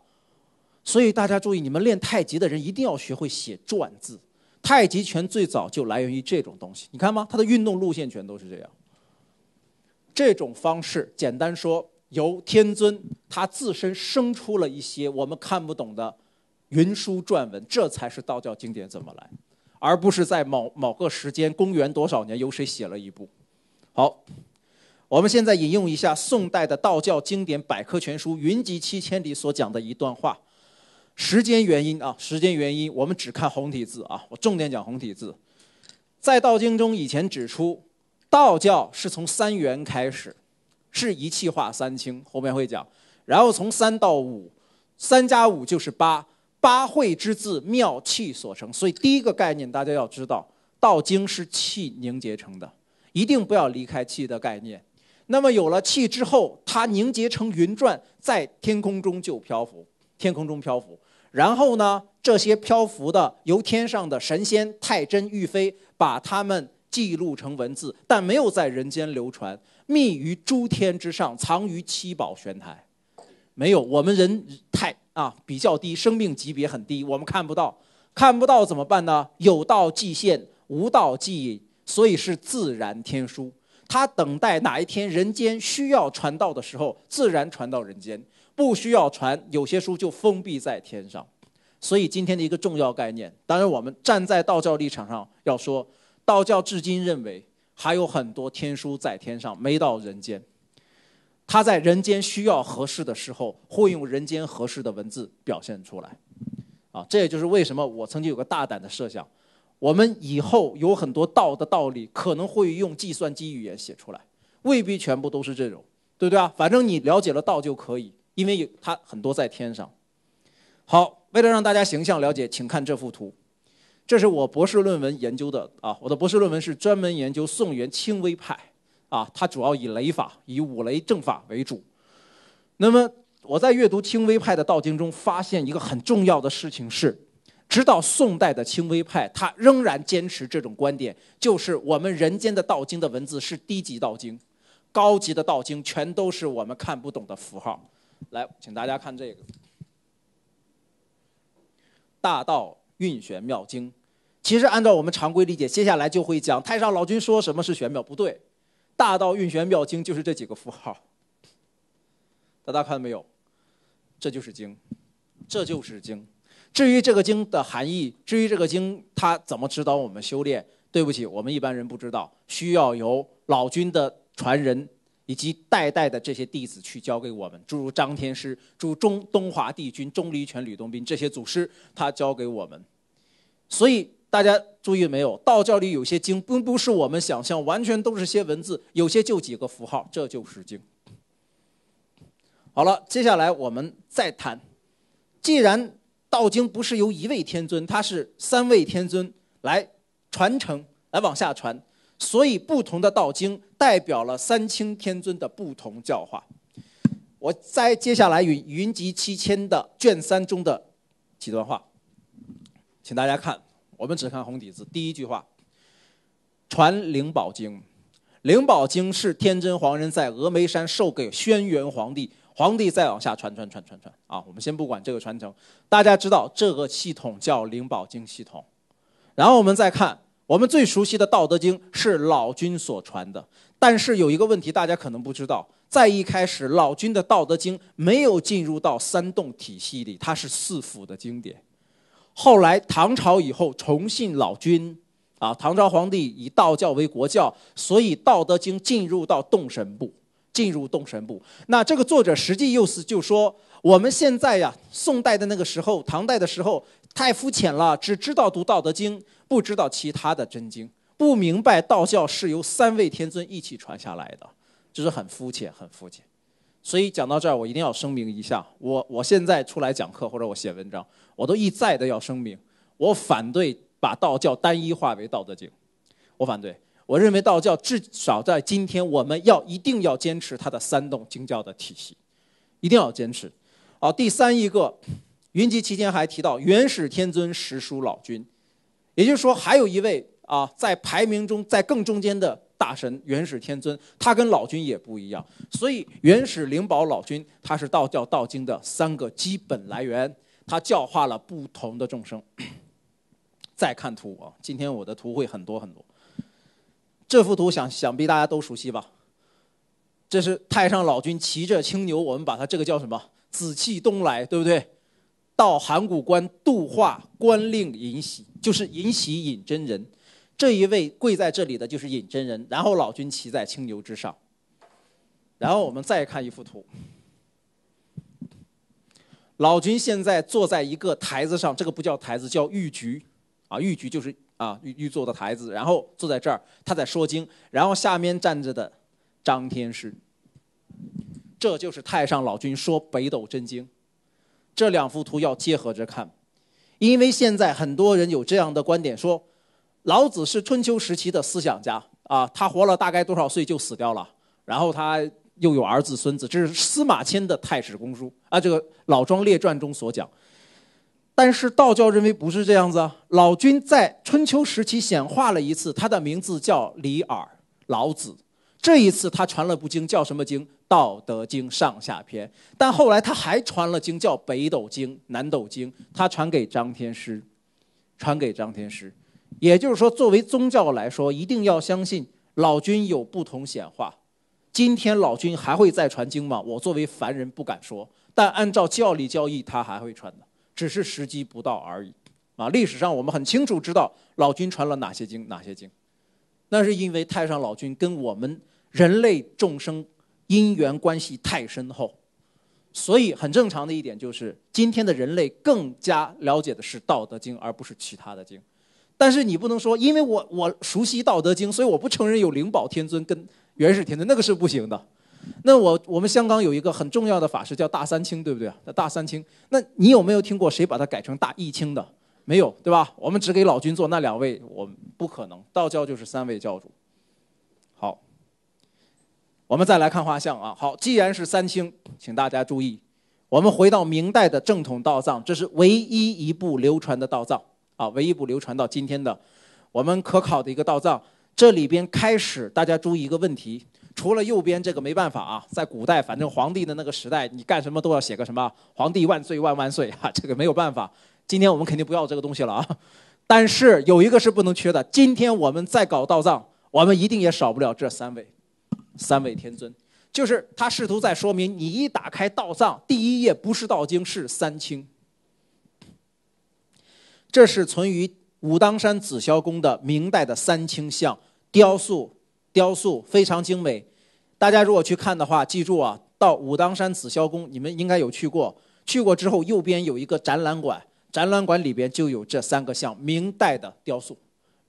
所以大家注意，你们练太极的人一定要学会写篆字。太极拳最早就来源于这种东西，你看吗？它的运动路线全都是这样。这种方式，简单说，由天尊他自身生出了一些我们看不懂的。云书撰文，这才是道教经典怎么来，而不是在某某个时间，公元多少年由谁写了一部。好，我们现在引用一下宋代的道教经典百科全书《云集七千里》所讲的一段话。时间原因啊，时间原因，我们只看红体字啊，我重点讲红体字。在道经中以前指出，道教是从三元开始，是一气化三清，后面会讲。然后从三到五，三加五就是八。八会之字，妙气所成。所以第一个概念大家要知道，道经是气凝结成的，一定不要离开气的概念。那么有了气之后，它凝结成云转，在天空中就漂浮。天空中漂浮，然后呢，这些漂浮的由天上的神仙太真玉妃把它们记录成文字，但没有在人间流传，密于诸天之上，藏于七宝玄台。没有，我们人太。啊，比较低，生命级别很低，我们看不到，看不到怎么办呢？有道即现，无道即隐，所以是自然天书。他等待哪一天人间需要传道的时候，自然传到人间。不需要传，有些书就封闭在天上。所以今天的一个重要概念，当然我们站在道教立场上要说，道教至今认为还有很多天书在天上没到人间。他在人间需要合适的时候，会用人间合适的文字表现出来，啊，这也就是为什么我曾经有个大胆的设想，我们以后有很多道的道理可能会用计算机语言写出来，未必全部都是这种，对不对啊？反正你了解了道就可以，因为有它很多在天上。好，为了让大家形象了解，请看这幅图，这是我博士论文研究的啊，我的博士论文是专门研究宋元清微派。啊，它主要以雷法、以五雷正法为主。那么，我在阅读清微派的道经中，发现一个很重要的事情是：直到宋代的清微派，它仍然坚持这种观点，就是我们人间的道经的文字是低级道经，高级的道经全都是我们看不懂的符号。来，请大家看这个《大道运玄妙经》，其实按照我们常规理解，接下来就会讲太上老君说什么是玄妙，不对。大道运玄妙经就是这几个符号，大家看到没有？这就是经，这就是经。至于这个经的含义，至于这个经它怎么指导我们修炼，对不起，我们一般人不知道，需要由老君的传人以及代代的这些弟子去教给我们。诸如张天师、诸如东华帝君、钟离权、吕洞宾这些祖师，他教给我们。所以。大家注意没有，道教里有些经，并不是我们想象，完全都是些文字，有些就几个符号，这就是经。好了，接下来我们再谈，既然道经不是由一位天尊，他是三位天尊来传承，来往下传，所以不同的道经代表了三清天尊的不同教化。我在接下来《云云集七千》的卷三中的几段话，请大家看。我们只看红底字。第一句话，传灵宝经，灵宝经是天真皇人在峨眉山授给轩辕皇帝，皇帝再往下传传传传传啊。我们先不管这个传承，大家知道这个系统叫灵宝经系统。然后我们再看，我们最熟悉的道德经是老君所传的，但是有一个问题，大家可能不知道，在一开始，老君的道德经没有进入到三洞体系里，它是四府的经典。后来唐朝以后崇信老君，啊，唐朝皇帝以道教为国教，所以《道德经》进入到动神部，进入动神部。那这个作者实际又是就说我们现在呀，宋代的那个时候，唐代的时候太肤浅了，只知道读《道德经》，不知道其他的真经，不明白道教是由三位天尊一起传下来的，就是很肤浅，很肤浅。所以讲到这儿，我一定要声明一下，我我现在出来讲课或者我写文章。我都一再的要声明，我反对把道教单一化为《道德经》，我反对。我认为道教至少在今天，我们要一定要坚持它的三动经教的体系，一定要坚持。好，第三一个，云集期间还提到元始天尊、实属老君，也就是说，还有一位啊，在排名中在更中间的大神元始天尊，他跟老君也不一样。所以，元始灵宝老君他是道教道经的三个基本来源。他教化了不同的众生。再看图啊，今天我的图会很多很多。这幅图想想必大家都熟悉吧？这是太上老君骑着青牛，我们把它这个叫什么？紫气东来，对不对？到函谷关度化关令尹喜，就是尹喜尹真人。这一位跪在这里的就是尹真人，然后老君骑在青牛之上。然后我们再看一幅图。老君现在坐在一个台子上，这个不叫台子，叫玉局，啊，玉局就是啊玉玉做的台子，然后坐在这儿，他在说经，然后下面站着的张天师，这就是太上老君说北斗真经，这两幅图要结合着看，因为现在很多人有这样的观点说，老子是春秋时期的思想家，啊，他活了大概多少岁就死掉了，然后他。又有儿子孙子，这是司马迁的《太史公书》啊，这个《老庄列传》中所讲。但是道教认为不是这样子，老君在春秋时期显化了一次，他的名字叫李耳，老子。这一次他传了部经，叫什么经？《道德经》上下篇。但后来他还传了经，叫《北斗经》《南斗经》，他传给张天师，传给张天师。也就是说，作为宗教来说，一定要相信老君有不同显化。今天老君还会再传经吗？我作为凡人不敢说，但按照教理教义，他还会传的，只是时机不到而已。啊，历史上我们很清楚知道老君传了哪些经，哪些经，那是因为太上老君跟我们人类众生因缘关系太深厚，所以很正常的一点就是，今天的人类更加了解的是《道德经》，而不是其他的经。但是你不能说，因为我我熟悉《道德经》，所以我不承认有灵宝天尊跟。元始天尊那个是不行的，那我我们香港有一个很重要的法师叫大三清，对不对啊？那大三清，那你有没有听过谁把它改成大一清的？没有，对吧？我们只给老君做，那两位我们不可能。道教就是三位教主。好，我们再来看画像啊。好，既然是三清，请大家注意，我们回到明代的正统道藏，这是唯一一部流传的道藏啊，唯一一部流传到今天的，我们可考的一个道藏。这里边开始，大家注意一个问题，除了右边这个没办法啊，在古代反正皇帝的那个时代，你干什么都要写个什么“皇帝万岁万万岁” 啊，这个没有办法。今天我们肯定不要这个东西了啊，但是有一个是不能缺的。今天我们在搞道藏，我们一定也少不了这三位，三位天尊。就是他试图在说明，你一打开道藏，第一页不是道经，是三清。这是存于。武当山紫霄宫的明代的三清像雕塑，雕塑非常精美。大家如果去看的话，记住啊，到武当山紫霄宫，你们应该有去过。去过之后，右边有一个展览馆，展览馆里边就有这三个像，明代的雕塑，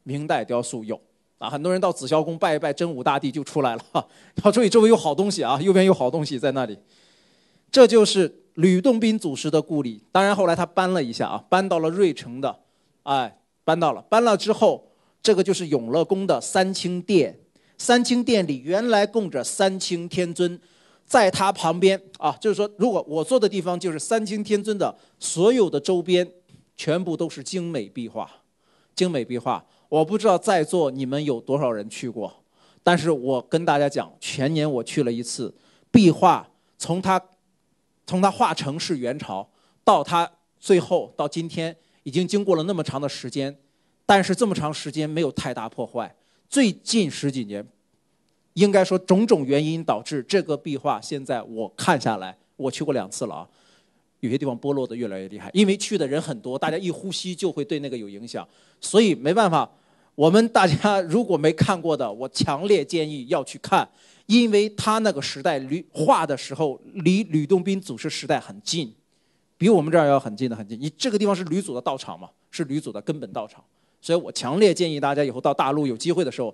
明代雕塑有。啊，很多人到紫霄宫拜一拜真武大帝就出来了。要注意，周围有好东西啊，右边有好东西在那里。这就是吕洞宾祖师的故里。当然后来他搬了一下啊，搬到了芮城的，哎。搬到了，搬了之后，这个就是永乐宫的三清殿。三清殿里原来供着三清天尊，在他旁边啊，就是说，如果我坐的地方就是三清天尊的，所有的周边全部都是精美壁画。精美壁画，我不知道在座你们有多少人去过，但是我跟大家讲，前年我去了一次，壁画从他从他画成是元朝，到他最后到今天。已经经过了那么长的时间，但是这么长时间没有太大破坏。最近十几年，应该说种种原因导致这个壁画现在我看下来，我去过两次了啊，有些地方剥落的越来越厉害，因为去的人很多，大家一呼吸就会对那个有影响，所以没办法。我们大家如果没看过的，我强烈建议要去看，因为他那个时代吕画的时候离吕洞宾祖师时代很近。比我们这儿要很近的很近，你这个地方是吕祖的道场嘛，是吕祖的根本道场，所以我强烈建议大家以后到大陆有机会的时候，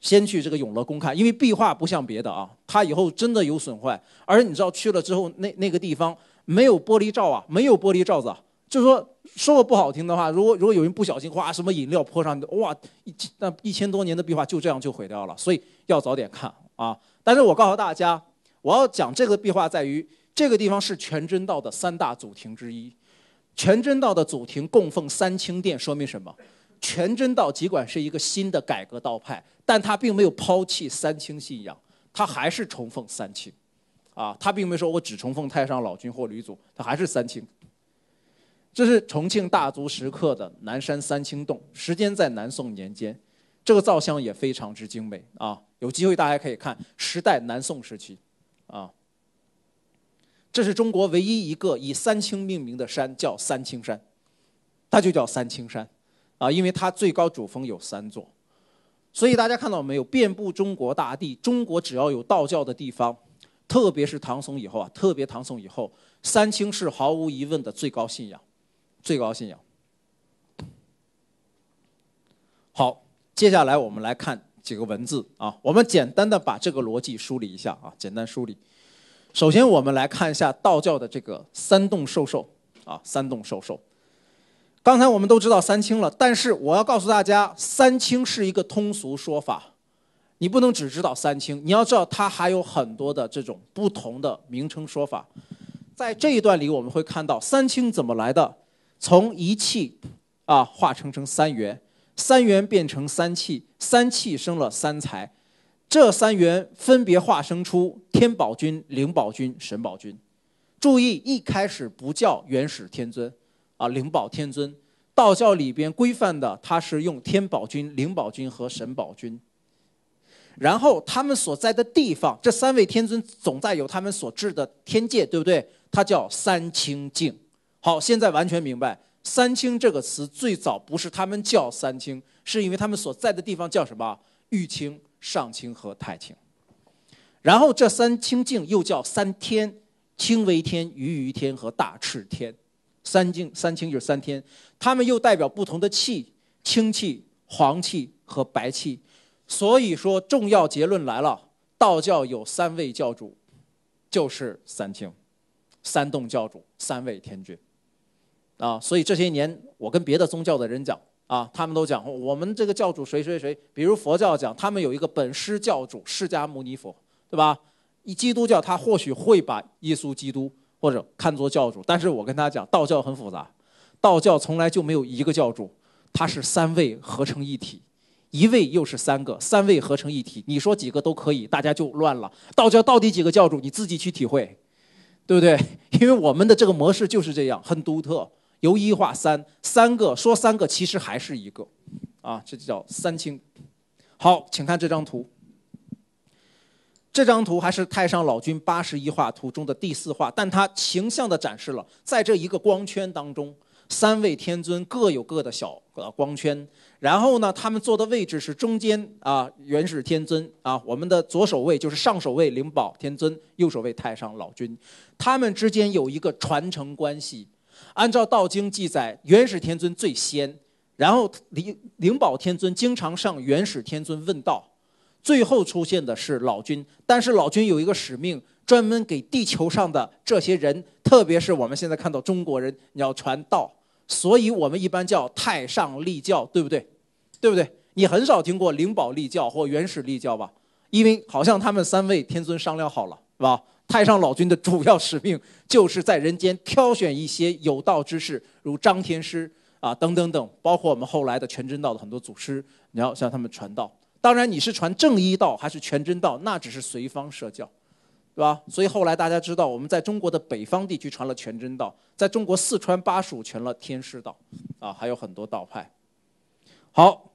先去这个永乐宫看，因为壁画不像别的啊，它以后真的有损坏，而且你知道去了之后那那个地方没有玻璃罩啊，没有玻璃罩子，就是说说个不好听的话，如果如果有人不小心哗什么饮料泼上，哇一那一千多年的壁画就这样就毁掉了，所以要早点看啊。但是我告诉大家，我要讲这个壁画在于。这个地方是全真道的三大祖庭之一，全真道的祖庭供奉三清殿，说明什么？全真道尽管是一个新的改革道派，但他并没有抛弃三清信仰，他还是崇奉三清，啊，他并没说我只崇奉太上老君或吕祖，他还是三清。这是重庆大足石刻的南山三清洞，时间在南宋年间，这个造像也非常之精美啊，有机会大家可以看，时代南宋时期，啊。这是中国唯一一个以三清命名的山，叫三清山，它就叫三清山，啊，因为它最高主峰有三座，所以大家看到没有？遍布中国大地，中国只要有道教的地方，特别是唐宋以后啊，特别唐宋以后，三清是毫无疑问的最高信仰，最高信仰。好，接下来我们来看几个文字啊，我们简单的把这个逻辑梳理一下啊，简单梳理。首先，我们来看一下道教的这个三洞授受啊，三洞授受。刚才我们都知道三清了，但是我要告诉大家，三清是一个通俗说法，你不能只知道三清，你要知道它还有很多的这种不同的名称说法。在这一段里，我们会看到三清怎么来的，从一气啊化成成三元，三元变成三气，三气生了三才。这三元分别化生出天宝君、灵宝君、神宝君。注意，一开始不叫原始天尊，啊，灵宝天尊。道教里边规范的，它是用天宝君、灵宝君和神宝君。然后他们所在的地方，这三位天尊总在有他们所治的天界，对不对？它叫三清境。好，现在完全明白“三清”这个词最早不是他们叫三清，是因为他们所在的地方叫什么？玉清。上清和太清，然后这三清境又叫三天，清为天、鱼鱼天和大赤天，三境三清就是三天，他们又代表不同的气：清气、黄气和白气。所以说，重要结论来了，道教有三位教主，就是三清，三洞教主，三位天君，啊，所以这些年我跟别的宗教的人讲。啊，他们都讲我们这个教主谁谁谁，比如佛教讲他们有一个本师教主释迦牟尼佛，对吧？一基督教他或许会把耶稣基督或者看作教主，但是我跟他讲，道教很复杂，道教从来就没有一个教主，他是三位合成一体，一位又是三个，三位合成一体，你说几个都可以，大家就乱了。道教到底几个教主，你自己去体会，对不对？因为我们的这个模式就是这样，很独特。由一化三，三个说三个，其实还是一个，啊，这就叫三清。好，请看这张图。这张图还是太上老君八十一画图中的第四画，但它形象地展示了在这一个光圈当中，三位天尊各有各的小呃光圈。然后呢，他们坐的位置是中间啊，元始天尊啊，我们的左手位就是上手位灵宝天尊，右手位太上老君，他们之间有一个传承关系。按照《道经》记载，元始天尊最先，然后灵灵宝天尊经常上元始天尊问道，最后出现的是老君。但是老君有一个使命，专门给地球上的这些人，特别是我们现在看到中国人，你要传道，所以我们一般叫太上立教，对不对？对不对？你很少听过灵宝立教或元始立教吧？因为好像他们三位天尊商量好了，是吧？太上老君的主要使命就是在人间挑选一些有道之士，如张天师啊等等等，包括我们后来的全真道的很多祖师，你要向他们传道。当然，你是传正一道还是全真道，那只是随方设教，对吧？所以后来大家知道，我们在中国的北方地区传了全真道，在中国四川巴蜀传了天师道，啊，还有很多道派。好，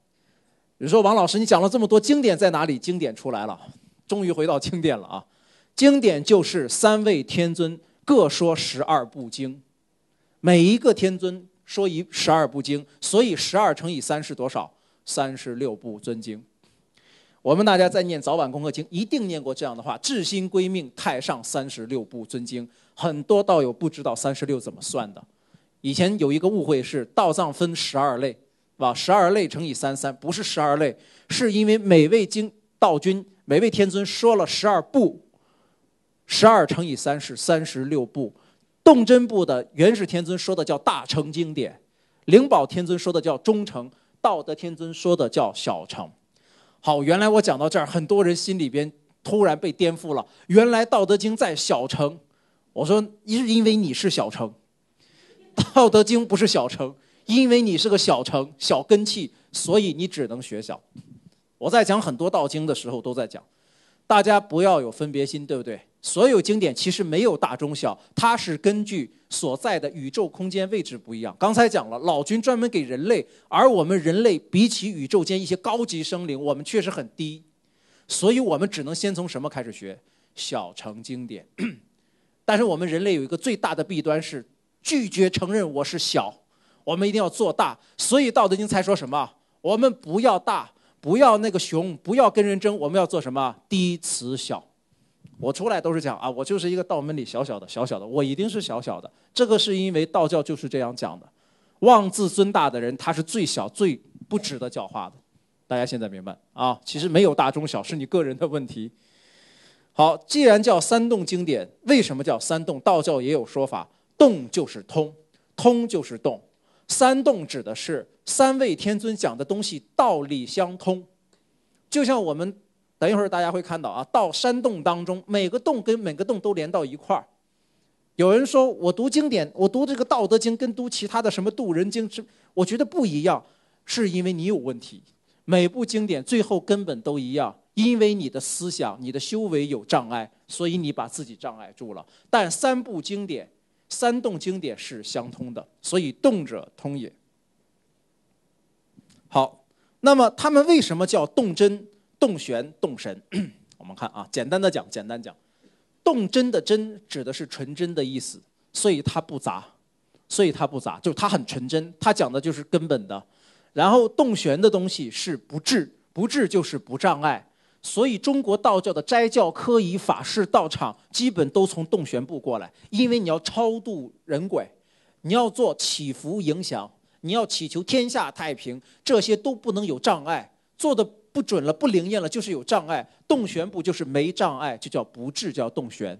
你说王老师，你讲了这么多，经典在哪里？经典出来了，终于回到经典了啊！经典就是三位天尊各说十二部经，每一个天尊说一十二部经，所以十二乘以三是多少？三十六部尊经。我们大家在念早晚功课经，一定念过这样的话：“至心归命太上三十六部尊经。”很多道友不知道三十六怎么算的。以前有一个误会是道藏分十二类，是十二类乘以三三，不是十二类，是因为每位经道君、每位天尊说了十二部。十二乘以三是三十六部，动真部的元始天尊说的叫大乘经典，灵宝天尊说的叫中乘，道德天尊说的叫小乘。好，原来我讲到这儿，很多人心里边突然被颠覆了。原来道德经在小乘。我说是因为你是小乘，道德经不是小乘，因为你是个小乘小根器，所以你只能学小。我在讲很多道经的时候都在讲，大家不要有分别心，对不对？所有经典其实没有大中小，它是根据所在的宇宙空间位置不一样。刚才讲了，老君专门给人类，而我们人类比起宇宙间一些高级生灵，我们确实很低，所以我们只能先从什么开始学小乘经典。但是我们人类有一个最大的弊端是拒绝承认我是小，我们一定要做大。所以《道德经》才说什么：我们不要大，不要那个熊，不要跟人争，我们要做什么？低此小。我出来都是讲啊，我就是一个道门里小小的小小的，我一定是小小的。这个是因为道教就是这样讲的，妄自尊大的人他是最小最不值得教化的。大家现在明白啊？其实没有大中小，是你个人的问题。好，既然叫三洞经典，为什么叫三洞？道教也有说法，洞就是通，通就是洞。三洞指的是三位天尊讲的东西道理相通，就像我们。等一会儿大家会看到啊，到山洞当中，每个洞跟每个洞都连到一块儿。有人说我读经典，我读这个《道德经》跟读其他的什么《渡人经》之，我觉得不一样，是因为你有问题。每部经典最后根本都一样，因为你的思想、你的修为有障碍，所以你把自己障碍住了。但三部经典、三洞经典是相通的，所以动者通也。好，那么他们为什么叫动真？洞玄洞神，我们看啊，简单的讲，简单讲，洞真的真指的是纯真的意思，所以它不杂，所以它不杂，就它很纯真，它讲的就是根本的。然后洞玄的东西是不治，不治就是不障碍，所以中国道教的斋教科仪法事道场基本都从洞玄部过来，因为你要超度人鬼，你要做祈福影响，你要祈求天下太平，这些都不能有障碍，做的。不准了，不灵验了，就是有障碍；动玄不就是没障碍，就叫不治，叫动玄。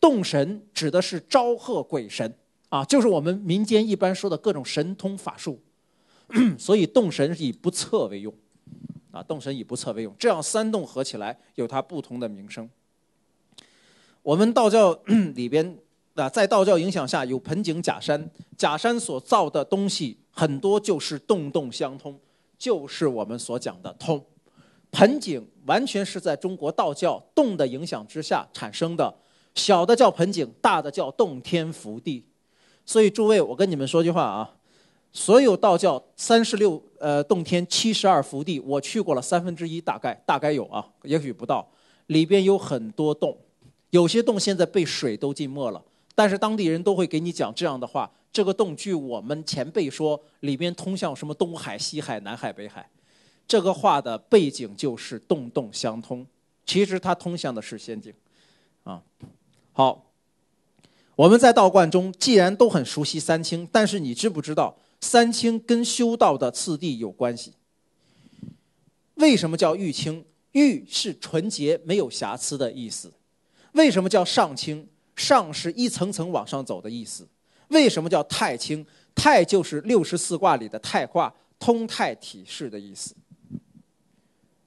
动神指的是招贺鬼神，啊，就是我们民间一般说的各种神通法术。所以动神以不测为用，啊，动神以不测为用。这样三洞合起来有它不同的名声。我们道教 里边啊，在道教影响下有盆景假山，假山所造的东西很多就是洞洞相通，就是我们所讲的通。盆景完全是在中国道教洞的影响之下产生的，小的叫盆景，大的叫洞天福地。所以诸位，我跟你们说句话啊，所有道教三十六呃洞天七十二福地，我去过了三分之一，大概大概有啊，也许不到。里边有很多洞，有些洞现在被水都浸没了，但是当地人都会给你讲这样的话：这个洞，据我们前辈说，里边通向什么东海、西海、南海、北海。这个话的背景就是洞洞相通，其实它通向的是仙境，啊，好，我们在道观中既然都很熟悉三清，但是你知不知道三清跟修道的次第有关系？为什么叫玉清？玉是纯洁、没有瑕疵的意思。为什么叫上清？上是一层层往上走的意思。为什么叫太清？太就是六十四卦里的太卦，通太体式的意思。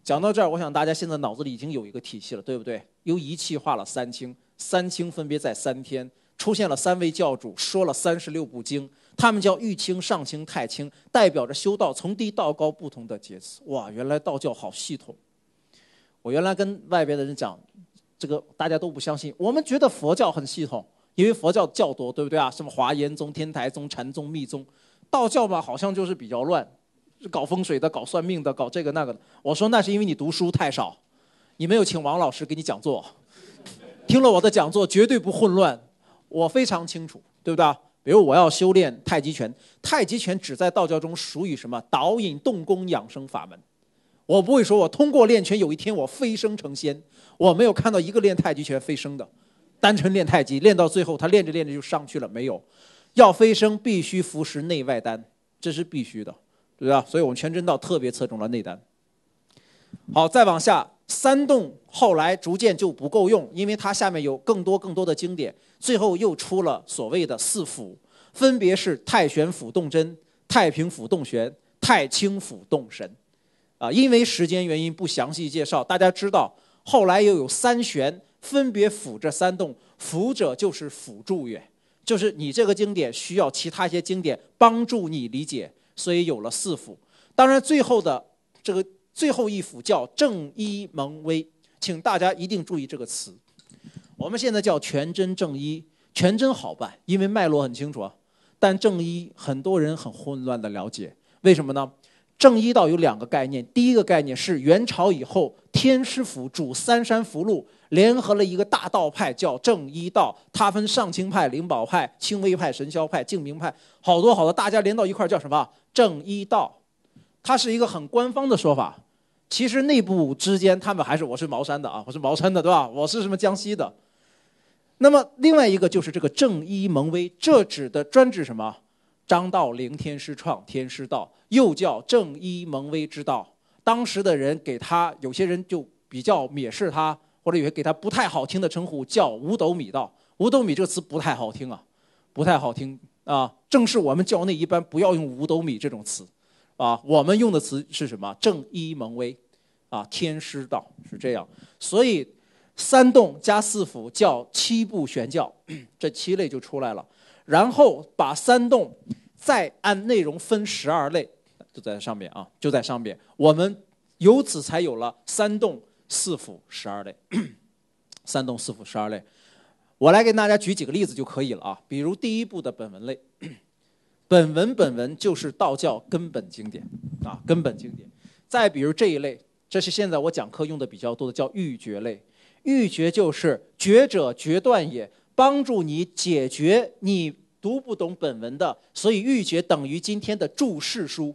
讲到这儿，我想大家现在脑子里已经有一个体系了，对不对？由一气化了三清，三清分别在三天出现了三位教主，说了三十六部经，他们叫玉清、上清、太清，代表着修道从低到高不同的阶次。哇，原来道教好系统！我原来跟外边的人讲，这个大家都不相信。我们觉得佛教很系统，因为佛教教多，对不对啊？什么华严宗、天台宗、禅宗、密宗，道教吧好像就是比较乱。搞风水的、搞算命的、搞这个那个的，我说那是因为你读书太少，你没有请王老师给你讲座。听了我的讲座，绝对不混乱，我非常清楚，对不对？比如我要修炼太极拳，太极拳只在道教中属于什么导引动功养生法门。我不会说我通过练拳有一天我飞升成仙，我没有看到一个练太极拳飞升的，单纯练太极练到最后他练着练着就上去了没有？要飞升必须服食内外丹，这是必须的。对吧？所以，我们全真道特别侧重了内丹。好，再往下，三动后来逐渐就不够用，因为它下面有更多更多的经典。最后又出了所谓的四辅，分别是太玄辅洞真、太平辅洞玄、太清辅洞神。啊，因为时间原因不详细介绍，大家知道。后来又有三玄，分别辅这三动，辅者就是辅助也，就是你这个经典需要其他一些经典帮助你理解。所以有了四符，当然最后的这个最后一符叫正一蒙威，请大家一定注意这个词。我们现在叫全真正一，全真好办，因为脉络很清楚啊。但正一很多人很混乱的了解，为什么呢？正一道有两个概念，第一个概念是元朝以后天师府主三山福禄联合了一个大道派叫正一道，它分上清派、灵宝派、清微派、神霄派、净明派，好多好多，大家连到一块叫什么？正一道，它是一个很官方的说法。其实内部之间，他们还是我是茅山的啊，我是茅山的，对吧？我是什么江西的？那么另外一个就是这个正一蒙威，这指的专指什么？张道陵天师创天师道，又叫正一蒙威之道。当时的人给他，有些人就比较蔑视他，或者有些给他不太好听的称呼，叫五斗米道。五斗米这个词不太好听啊，不太好听。啊，正是我们教内一般不要用五斗米这种词，啊，我们用的词是什么？正一蒙威，啊，天师道是这样。所以，三洞加四辅叫七部玄教，这七类就出来了。然后把三洞再按内容分十二类，就在上面啊，就在上面。我们由此才有了三洞四辅十二类，三洞四辅十二类。我来给大家举几个例子就可以了啊，比如第一部的本文类，本文本文就是道教根本经典，啊根本经典。再比如这一类，这是现在我讲课用的比较多的，叫欲诀类。欲诀就是决者决断也，帮助你解决你读不懂本文的，所以欲诀等于今天的注释书，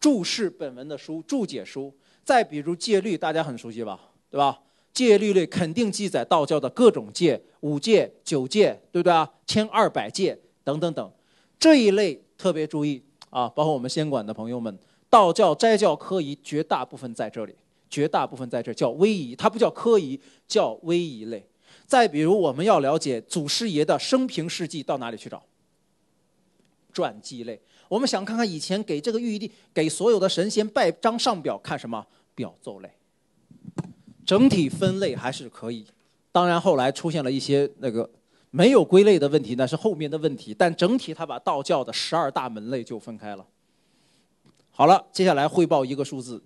注释本文的书，注解书。再比如戒律，大家很熟悉吧，对吧？戒律类肯定记载道教的各种戒，五戒、九戒，对不对啊？千二百戒等等等，这一类特别注意啊！包括我们仙馆的朋友们，道教斋教科仪绝大部分在这里，绝大部分在这叫威仪，它不叫科仪，叫威仪类。再比如，我们要了解祖师爷的生平事迹，到哪里去找？传记类。我们想看看以前给这个玉帝、给所有的神仙拜章上表，看什么表奏类。整体分类还是可以，当然后来出现了一些那个没有归类的问题，那是后面的问题。但整体他把道教的十二大门类就分开了。好了，接下来汇报一个数字，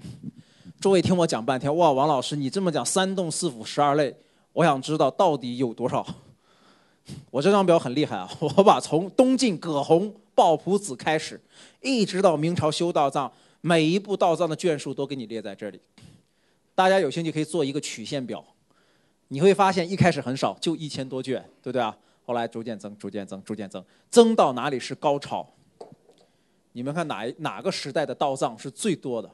诸位听我讲半天哇，王老师你这么讲三洞四府十二类，我想知道到底有多少。我这张表很厉害啊，我把从东晋葛洪《抱朴子》开始，一直到明朝修道藏，每一部道藏的卷数都给你列在这里。大家有兴趣可以做一个曲线表，你会发现一开始很少，就一千多卷，对不对啊？后来逐渐增，逐渐增，逐渐增，增到哪里是高潮？你们看哪一哪个时代的道藏是最多的？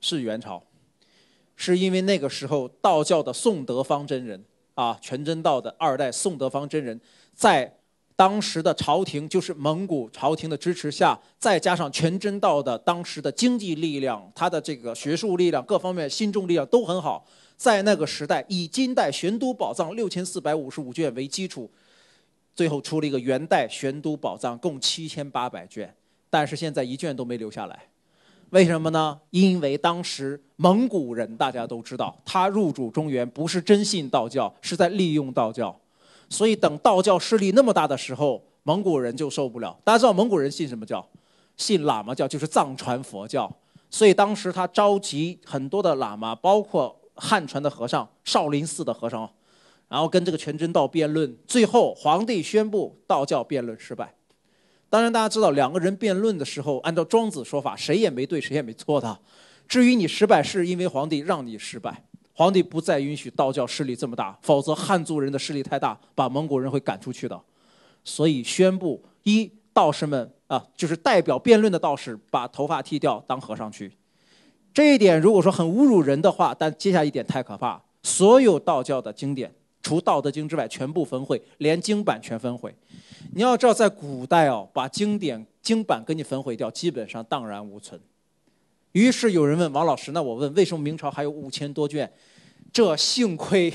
是元朝，是因为那个时候道教的宋德方真人啊，全真道的二代宋德方真人，在。当时的朝廷就是蒙古朝廷的支持下，再加上全真道的当时的经济力量、他的这个学术力量、各方面心众力量都很好。在那个时代，以金代《玄都宝藏》六千四百五十五卷为基础，最后出了一个元代《玄都宝藏》，共七千八百卷。但是现在一卷都没留下来，为什么呢？因为当时蒙古人，大家都知道，他入主中原不是真信道教，是在利用道教。所以等道教势力那么大的时候，蒙古人就受不了。大家知道蒙古人信什么教？信喇嘛教，就是藏传佛教。所以当时他召集很多的喇嘛，包括汉传的和尚、少林寺的和尚，然后跟这个全真道辩论。最后皇帝宣布道教辩论失败。当然，大家知道两个人辩论的时候，按照庄子说法，谁也没对，谁也没错的。至于你失败，是因为皇帝让你失败。皇帝不再允许道教势力这么大，否则汉族人的势力太大，把蒙古人会赶出去的。所以宣布：一道士们啊，就是代表辩论的道士，把头发剃掉当和尚去。这一点如果说很侮辱人的话，但接下一点太可怕：所有道教的经典，除《道德经》之外，全部焚毁，连经版全焚毁。你要知道，在古代哦，把经典经版给你焚毁掉，基本上荡然无存。于是有人问王老师：“那我问，为什么明朝还有五千多卷？这幸亏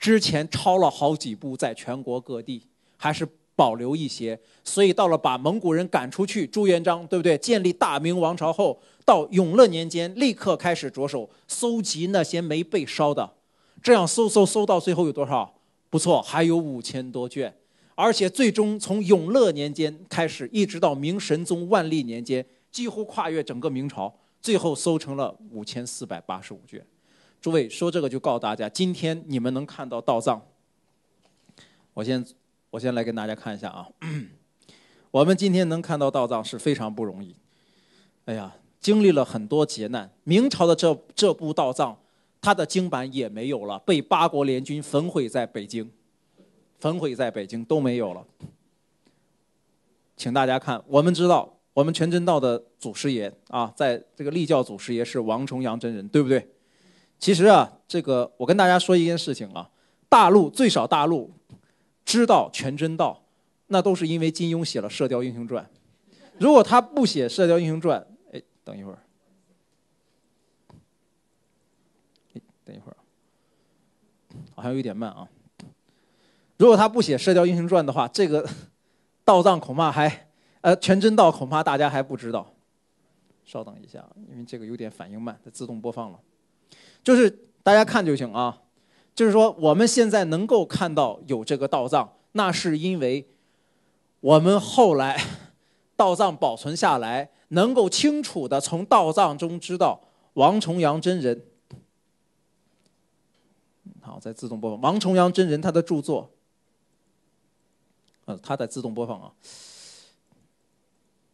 之前抄了好几部，在全国各地还是保留一些。所以到了把蒙古人赶出去，朱元璋对不对？建立大明王朝后，到永乐年间，立刻开始着手搜集那些没被烧的。这样搜搜搜，到最后有多少？不错，还有五千多卷。而且最终从永乐年间开始，一直到明神宗万历年间，几乎跨越整个明朝。”最后收成了五千四百八十五卷。诸位说这个，就告诉大家，今天你们能看到《道藏》，我先我先来给大家看一下啊。我们今天能看到《道藏》是非常不容易。哎呀，经历了很多劫难。明朝的这这部《道藏》，它的经版也没有了，被八国联军焚毁在北京，焚毁在北京都没有了。请大家看，我们知道。我们全真道的祖师爷啊，在这个立教祖师爷是王重阳真人，对不对？其实啊，这个我跟大家说一件事情啊，大陆最少大陆知道全真道，那都是因为金庸写了《射雕英雄传》。如果他不写《射雕英雄传》，哎，等一会儿，等一会儿，好像有点慢啊。如果他不写《射雕英雄传》的话，这个 道藏恐怕还。呃，全真道恐怕大家还不知道，稍等一下，因为这个有点反应慢，它自动播放了，就是大家看就行啊，就是说我们现在能够看到有这个道藏，那是因为我们后来道藏保存下来，能够清楚的从道藏中知道王重阳真人。好，再自动播放王重阳真人他的著作，呃，他在自动播放啊。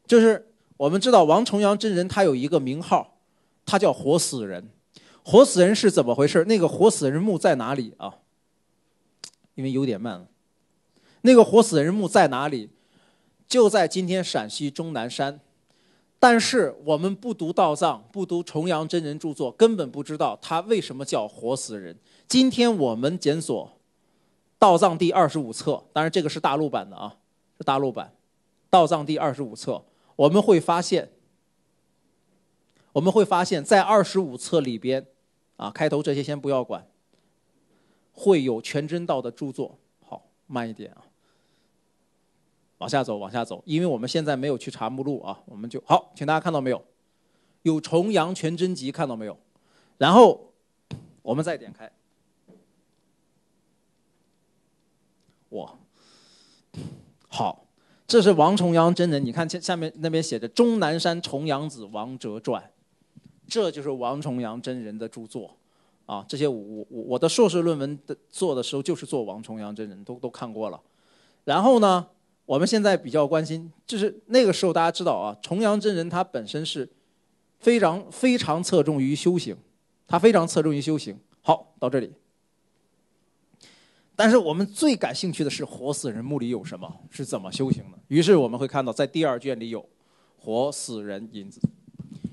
就是我们知道王重阳真人他有一个名号，他叫活死人。活死人是怎么回事？那个活死人墓在哪里啊？因为有点慢了。那个活死人墓在哪里？就在今天陕西终南山。但是我们不读道藏，不读重阳真人著作，根本不知道他为什么叫活死人。今天我们检索《道藏》第二十五册，当然这个是大陆版的啊，是大陆版《道藏》第二十五册。我们会发现，我们会发现，在二十五册里边，啊，开头这些先不要管，会有全真道的著作。好，慢一点啊，往下走，往下走，因为我们现在没有去查目录啊，我们就好，请大家看到没有，有重阳全真集，看到没有？然后我们再点开，哇，好。这是王重阳真人，你看下下面那边写着《终南山重阳子王哲传》，这就是王重阳真人的著作，啊，这些我我我我的硕士论文的做的时候就是做王重阳真人都都看过了，然后呢，我们现在比较关心，就是那个时候大家知道啊，重阳真人他本身是非常非常侧重于修行，他非常侧重于修行。好，到这里。但是我们最感兴趣的是活死人墓里有什么，是怎么修行的？于是我们会看到，在第二卷里有“活死人引子”，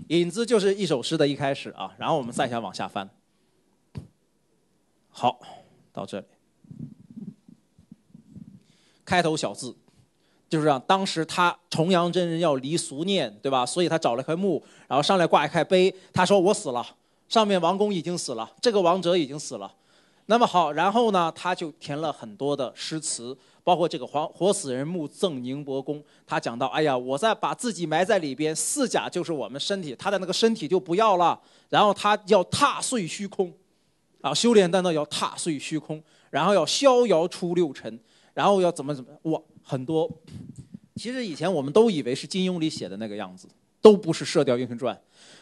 引子就是一首诗的一开始啊。然后我们再想往下翻，好，到这里，开头小字，就是让当时他重阳真人要离俗念，对吧？所以他找了块墓，然后上来挂一块碑，他说：“我死了。”上面王公已经死了，这个王哲已经死了。那么好，然后呢，他就填了很多的诗词，包括这个《黄活死人墓赠宁伯公》。他讲到：“哎呀，我再把自己埋在里边，四甲就是我们身体，他的那个身体就不要了。然后他要踏碎虚空，啊，修炼丹道要踏碎虚空？然后要逍遥出六尘，然后要怎么怎么哇？很多。其实以前我们都以为是金庸里写的那个样子，都不是《射雕英雄传》，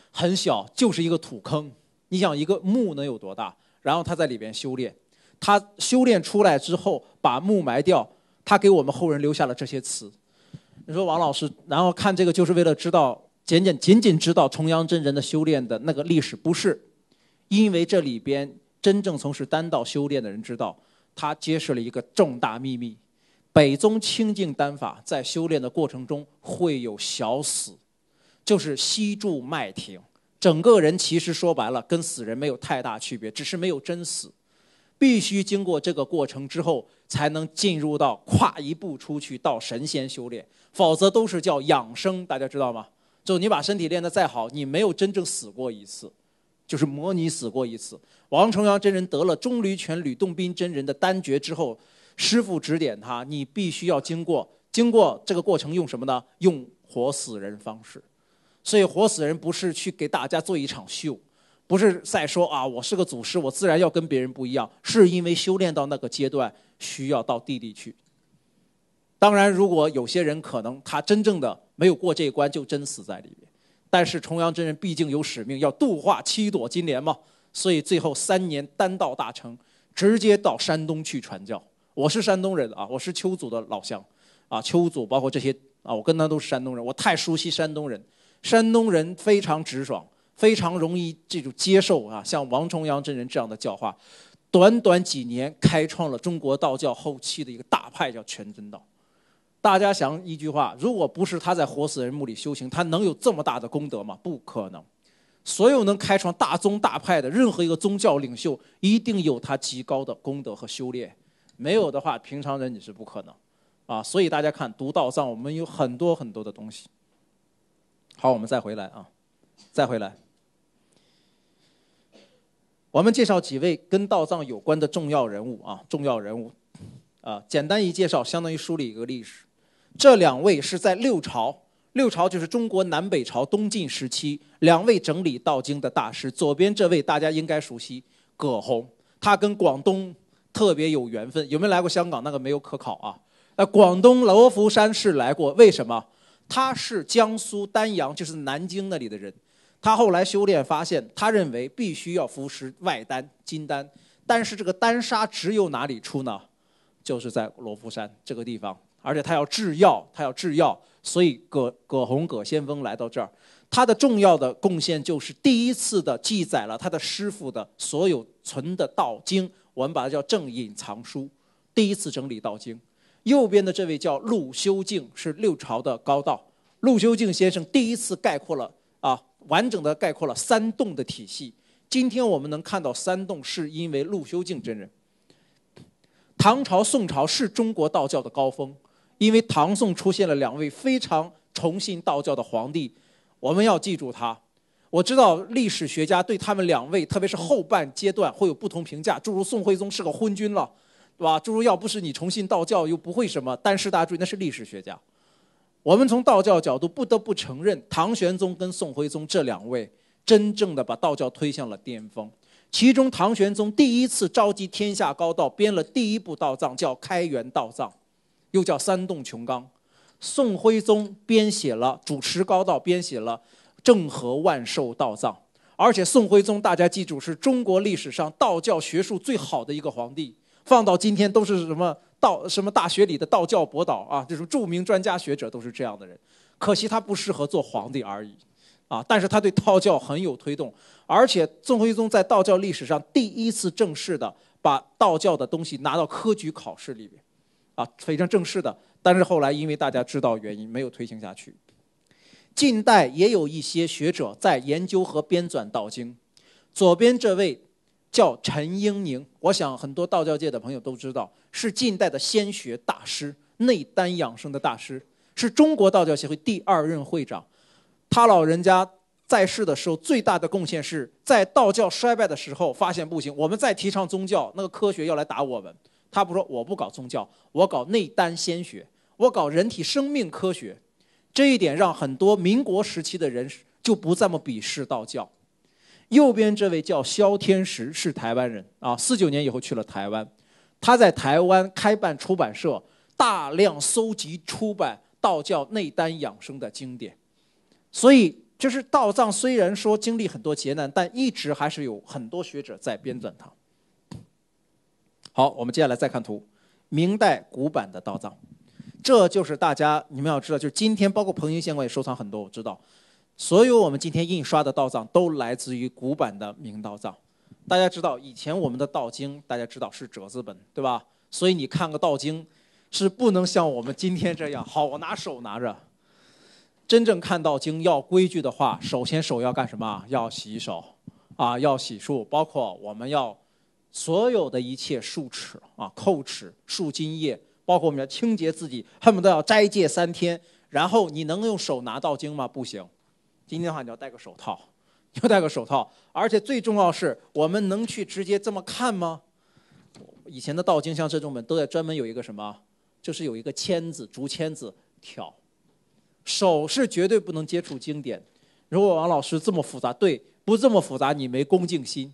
很小就是一个土坑。你想一个墓能有多大？”然后他在里边修炼，他修炼出来之后，把墓埋掉，他给我们后人留下了这些词。你说王老师，然后看这个就是为了知道，仅仅仅仅知道重阳真人的修炼的那个历史不是，因为这里边真正从事丹道修炼的人知道，他揭示了一个重大秘密：北宗清净丹法在修炼的过程中会有小死，就是西住脉停。整个人其实说白了跟死人没有太大区别，只是没有真死，必须经过这个过程之后才能进入到跨一步出去到神仙修炼，否则都是叫养生，大家知道吗？就你把身体练得再好，你没有真正死过一次，就是模拟死过一次。王重阳真人得了钟离权、吕洞宾真人的丹诀之后，师傅指点他，你必须要经过经过这个过程，用什么呢？用活死人方式。所以活死人不是去给大家做一场秀，不是在说啊，我是个祖师，我自然要跟别人不一样，是因为修炼到那个阶段需要到地里去。当然，如果有些人可能他真正的没有过这一关，就真死在里面。但是重阳真人毕竟有使命，要度化七朵金莲嘛，所以最后三年丹道大成，直接到山东去传教。我是山东人啊，我是邱祖的老乡啊，邱祖包括这些啊，我跟他都是山东人，我太熟悉山东人。山东人非常直爽，非常容易这种接受啊。像王重阳真人这样的教化，短短几年开创了中国道教后期的一个大派，叫全真道。大家想一句话，如果不是他在活死人墓里修行，他能有这么大的功德吗？不可能。所有能开创大宗大派的任何一个宗教领袖，一定有他极高的功德和修炼。没有的话，平常人你是不可能啊。所以大家看，读道藏》，我们有很多很多的东西。好，我们再回来啊，再回来。我们介绍几位跟道藏有关的重要人物啊，重要人物，啊，简单一介绍，相当于梳理一个历史。这两位是在六朝，六朝就是中国南北朝、东晋时期，两位整理道经的大师。左边这位大家应该熟悉，葛洪，他跟广东特别有缘分，有没有来过香港？那个没有可考啊。那广东罗浮山是来过，为什么？他是江苏丹阳，就是南京那里的人。他后来修炼发现，他认为必须要服食外丹金丹，但是这个丹砂只有哪里出呢？就是在罗浮山这个地方。而且他要制药，他要制药，所以葛葛洪、葛先锋来到这儿，他的重要的贡献就是第一次的记载了他的师傅的所有存的道经，我们把它叫正隐藏书，第一次整理道经。右边的这位叫陆修静，是六朝的高道。陆修静先生第一次概括了啊，完整的概括了三洞的体系。今天我们能看到三洞，是因为陆修静真人。唐朝、宋朝是中国道教的高峰，因为唐宋出现了两位非常崇信道教的皇帝。我们要记住他。我知道历史学家对他们两位，特别是后半阶段，会有不同评价。诸如宋徽宗是个昏君了。对吧？诸如要不是你崇信道教，又不会什么但是大家注意，那是历史学家。我们从道教角度不得不承认，唐玄宗跟宋徽宗这两位真正的把道教推向了巅峰。其中，唐玄宗第一次召集天下高道，编了第一部道藏，叫《开元道藏》，又叫《三洞琼纲》。宋徽宗编写了主持高道编写了《郑和万寿道藏》，而且宋徽宗大家记住是中国历史上道教学术最好的一个皇帝。放到今天都是什么道什么大学里的道教博导啊，就是著名专家学者都是这样的人，可惜他不适合做皇帝而已，啊，但是他对道教很有推动，而且宋徽宗在道教历史上第一次正式的把道教的东西拿到科举考试里面，啊，非常正式的，但是后来因为大家知道原因没有推行下去。近代也有一些学者在研究和编纂道经，左边这位。叫陈英宁，我想很多道教界的朋友都知道，是近代的仙学大师、内丹养生的大师，是中国道教协会第二任会长。他老人家在世的时候，最大的贡献是在道教衰败的时候，发现不行，我们再提倡宗教，那个科学要来打我们。他不说，我不搞宗教，我搞内丹仙学，我搞人体生命科学，这一点让很多民国时期的人就不这么鄙视道教。右边这位叫萧天石，是台湾人啊，四九年以后去了台湾，他在台湾开办出版社，大量搜集出版道教内丹养生的经典，所以就是道藏虽然说经历很多劫难，但一直还是有很多学者在编纂它。好，我们接下来再看图，明代古版的道藏，这就是大家你们要知道，就是今天包括彭英仙馆也收藏很多，我知道。所有我们今天印刷的道藏都来自于古版的明道藏。大家知道，以前我们的道经，大家知道是折子本，对吧？所以你看个道经，是不能像我们今天这样好拿手拿着。真正看道经要规矩的话，首先手要干什么？要洗手，啊，要洗漱，包括我们要所有的一切漱齿啊、叩齿、漱精液，包括我们要清洁自己，恨不得要斋戒三天。然后你能用手拿道经吗？不行。今天的话，你要戴个手套，要戴个手套，而且最重要是我们能去直接这么看吗？以前的道经像这种本，都在专门有一个什么，就是有一个签子，竹签子挑，手是绝对不能接触经典。如果王老师这么复杂，对，不这么复杂，你没恭敬心，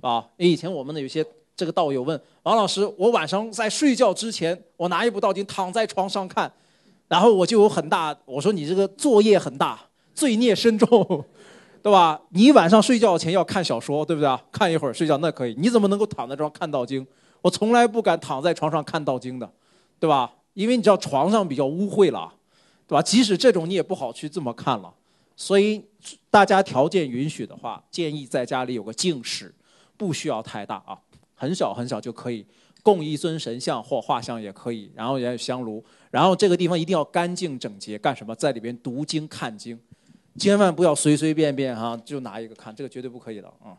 啊？以前我们的有些这个道友问王老师，我晚上在睡觉之前，我拿一部道经躺在床上看，然后我就有很大，我说你这个作业很大。罪孽深重，对吧？你晚上睡觉前要看小说，对不对啊？看一会儿睡觉那可以，你怎么能够躺在床上看道经？我从来不敢躺在床上看道经的，对吧？因为你知道床上比较污秽了，对吧？即使这种你也不好去这么看了。所以大家条件允许的话，建议在家里有个净室，不需要太大啊，很小很小就可以供一尊神像或画像也可以，然后也有香炉，然后这个地方一定要干净整洁。干什么？在里边读经看经。千万不要随随便便哈，就拿一个看，这个绝对不可以的啊！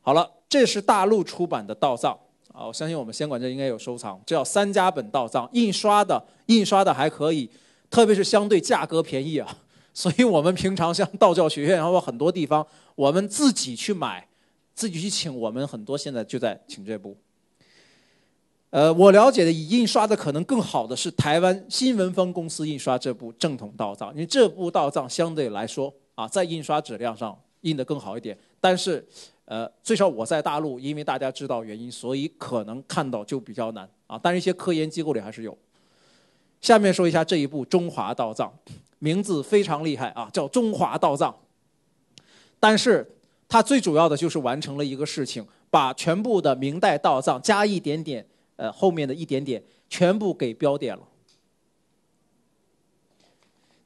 好了，这是大陆出版的道藏啊，我相信我们仙管这应该有收藏。这叫三家本道藏，印刷的印刷的还可以，特别是相对价格便宜啊，所以我们平常像道教学院，然后很多地方，我们自己去买，自己去请，我们很多现在就在请这部。呃，我了解的以印刷的可能更好的是台湾新闻风公司印刷这部正统道藏，因为这部道藏相对来说啊，在印刷质量上印的更好一点。但是，呃，最少我在大陆，因为大家知道原因，所以可能看到就比较难啊。但是一些科研机构里还是有。下面说一下这一部《中华道藏》，名字非常厉害啊，叫《中华道藏》。但是它最主要的就是完成了一个事情，把全部的明代道藏加一点点。呃，后面的一点点全部给标点了。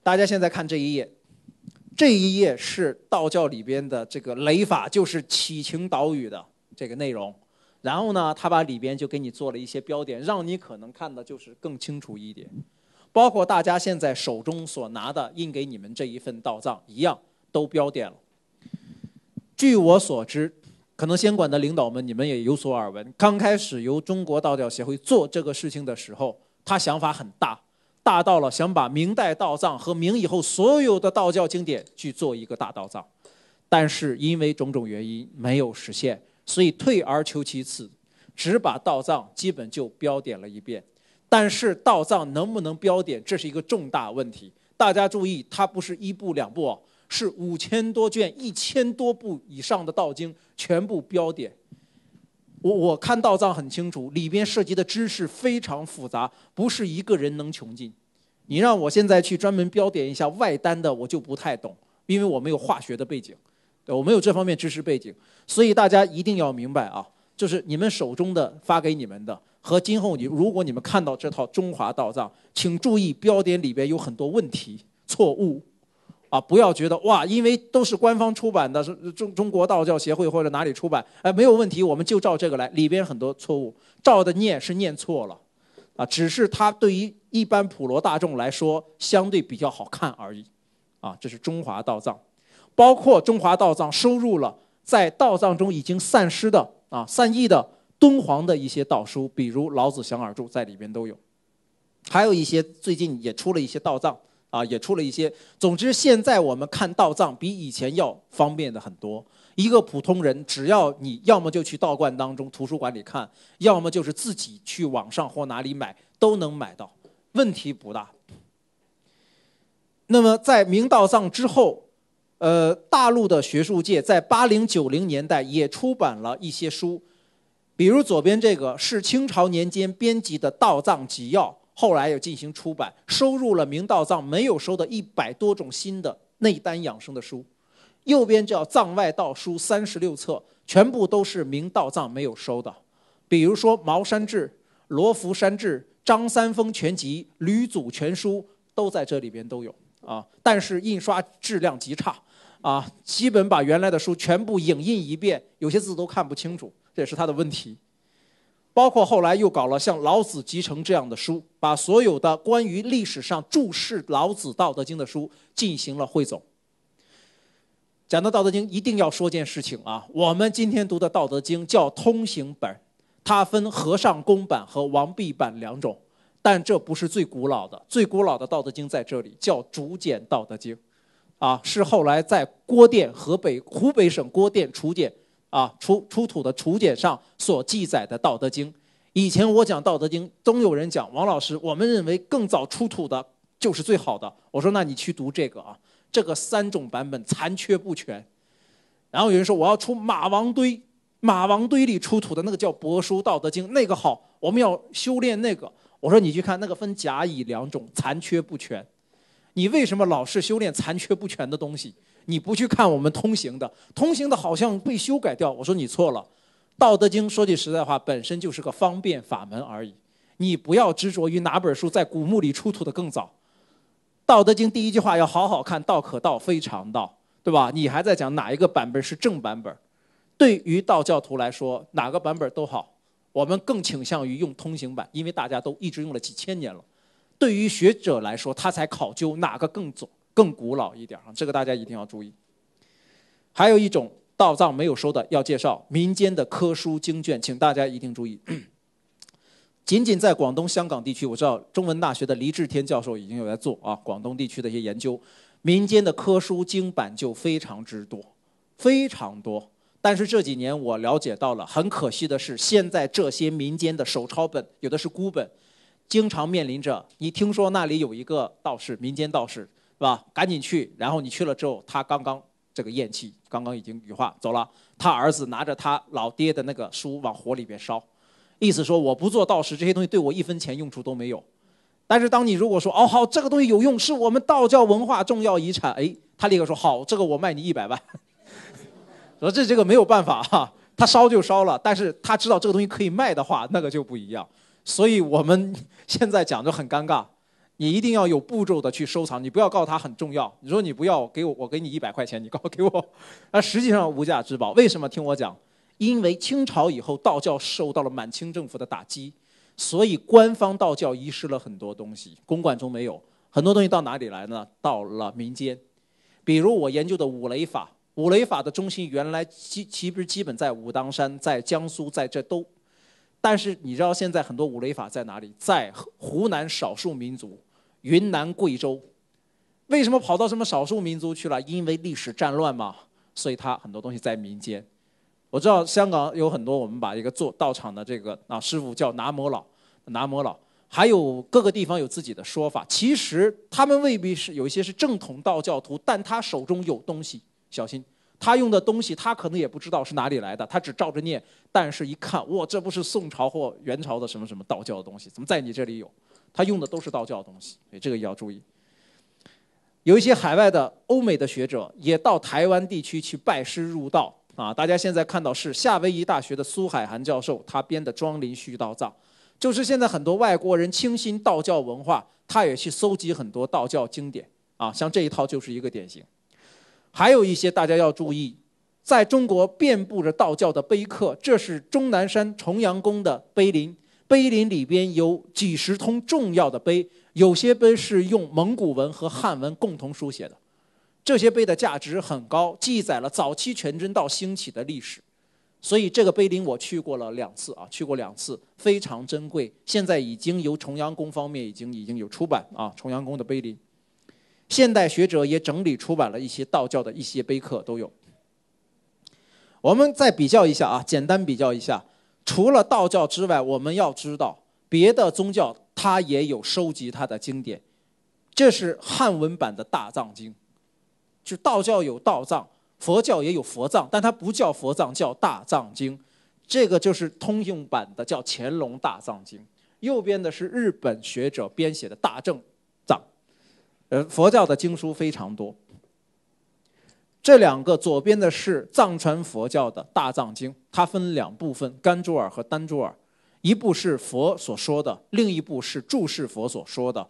大家现在看这一页，这一页是道教里边的这个雷法，就是祈晴导语的这个内容。然后呢，他把里边就给你做了一些标点，让你可能看的就是更清楚一点。包括大家现在手中所拿的印给你们这一份道藏，一样都标点了。据我所知。可能监管的领导们，你们也有所耳闻。刚开始由中国道教协会做这个事情的时候，他想法很大，大到了想把明代道藏和明以后所有的道教经典去做一个大道藏，但是因为种种原因没有实现，所以退而求其次，只把道藏基本就标点了一遍。但是道藏能不能标点，这是一个重大问题。大家注意，它不是一步两步哦。是五千多卷、一千多部以上的道经全部标点，我我看道藏很清楚，里边涉及的知识非常复杂，不是一个人能穷尽。你让我现在去专门标点一下外丹的，我就不太懂，因为我没有化学的背景，对，我没有这方面知识背景。所以大家一定要明白啊，就是你们手中的发给你们的和今后你如果你们看到这套中华道藏，请注意标点里边有很多问题错误。啊，不要觉得哇，因为都是官方出版的，是中中国道教协会或者哪里出版，哎，没有问题，我们就照这个来。里边很多错误，照的念是念错了，啊，只是它对于一般普罗大众来说相对比较好看而已，啊，这是中华道藏，包括中华道藏收入了在道藏中已经散失的啊散佚的敦煌的一些道书，比如《老子祥耳注》在里边都有，还有一些最近也出了一些道藏。啊，也出了一些。总之，现在我们看道藏比以前要方便的很多。一个普通人，只要你要么就去道观当中图书馆里看，要么就是自己去网上或哪里买，都能买到，问题不大。那么，在明道藏之后，呃，大陆的学术界在八零九零年代也出版了一些书，比如左边这个是清朝年间编辑的《道藏集要》。后来又进行出版，收入了明道藏没有收的一百多种新的内丹养生的书。右边叫《藏外道书》三十六册，全部都是明道藏没有收的。比如说《茅山志》《罗浮山志》《张三丰全集》《吕祖全书》都在这里边都有啊。但是印刷质量极差，啊，基本把原来的书全部影印一遍，有些字都看不清楚，这也是他的问题。包括后来又搞了像《老子集成》这样的书，把所有的关于历史上注释老子《道德经》的书进行了汇总。讲到《道德经》，一定要说件事情啊！我们今天读的《道德经》叫通行本，它分和尚公版和王弼版两种，但这不是最古老的。最古老的《道德经》在这里叫竹简《道德经》，啊，是后来在郭店河北湖北省郭店楚简。啊，出出土的楚简上所记载的《道德经》，以前我讲《道德经》，总有人讲王老师，我们认为更早出土的就是最好的。我说，那你去读这个啊，这个三种版本残缺不全。然后有人说，我要出马王堆，马王堆里出土的那个叫帛书《道德经》，那个好，我们要修炼那个。我说，你去看那个分甲乙两种，残缺不全。你为什么老是修炼残缺不全的东西？你不去看我们通行的，通行的好像被修改掉。我说你错了，《道德经》说句实在话，本身就是个方便法门而已。你不要执着于哪本书在古墓里出土的更早，《道德经》第一句话要好好看：“道可道，非常道”，对吧？你还在讲哪一个版本是正版本？对于道教徒来说，哪个版本都好。我们更倾向于用通行版，因为大家都一直用了几千年了。对于学者来说，他才考究哪个更准。更古老一点啊，这个大家一定要注意。还有一种道藏没有收的要介绍，民间的科书经卷，请大家一定注意。仅仅在广东、香港地区，我知道中文大学的黎志天教授已经有在做啊，广东地区的一些研究，民间的科书经版就非常之多，非常多。但是这几年我了解到了，很可惜的是，现在这些民间的手抄本，有的是孤本，经常面临着你听说那里有一个道士，民间道士。是吧？赶紧去，然后你去了之后，他刚刚这个咽气，刚刚已经羽化走了。他儿子拿着他老爹的那个书往火里边烧，意思说我不做道士，这些东西对我一分钱用处都没有。但是当你如果说哦好，这个东西有用，是我们道教文化重要遗产，哎，他立刻说好，这个我卖你一百万。说这这个没有办法哈，他烧就烧了，但是他知道这个东西可以卖的话，那个就不一样。所以我们现在讲就很尴尬。你一定要有步骤的去收藏，你不要告诉他很重要。你说你不要给我，我给你一百块钱，你告给我。那实际上无价之宝。为什么？听我讲，因为清朝以后道教受到了满清政府的打击，所以官方道教遗失了很多东西，公馆中没有很多东西到哪里来呢？到了民间。比如我研究的五雷法，五雷法的中心原来基其实基本在武当山，在江苏，在这都。但是你知道现在很多五雷法在哪里？在湖南少数民族、云南、贵州，为什么跑到什么少数民族去了？因为历史战乱嘛，所以他很多东西在民间。我知道香港有很多我们把一个做道场的这个啊师傅叫南摩老，南摩老，还有各个地方有自己的说法。其实他们未必是有一些是正统道教徒，但他手中有东西，小心。他用的东西，他可能也不知道是哪里来的，他只照着念。但是，一看，哇，这不是宋朝或元朝的什么什么道教的东西，怎么在你这里有？他用的都是道教的东西，所以这个也要注意。有一些海外的欧美的学者也到台湾地区去拜师入道啊。大家现在看到是夏威夷大学的苏海涵教授他编的《庄林续道藏》，就是现在很多外国人倾心道教文化，他也去搜集很多道教经典啊。像这一套就是一个典型。还有一些大家要注意，在中国遍布着道教的碑刻。这是终南山重阳宫的碑林，碑林里边有几十通重要的碑，有些碑是用蒙古文和汉文共同书写的。这些碑的价值很高，记载了早期全真道兴起的历史。所以这个碑林我去过了两次啊，去过两次，非常珍贵。现在已经由重阳宫方面已经已经有出版啊，重阳宫的碑林。现代学者也整理出版了一些道教的一些碑刻，都有。我们再比较一下啊，简单比较一下，除了道教之外，我们要知道别的宗教它也有收集它的经典。这是汉文版的大藏经，就道教有道藏，佛教也有佛藏，但它不叫佛藏，叫大藏经。这个就是通用版的，叫乾隆大藏经。右边的是日本学者编写的大正。佛教的经书非常多，这两个左边的是藏传佛教的大藏经，它分两部分，甘珠尔和丹珠尔，一部是佛所说的，另一部是注释佛所说的，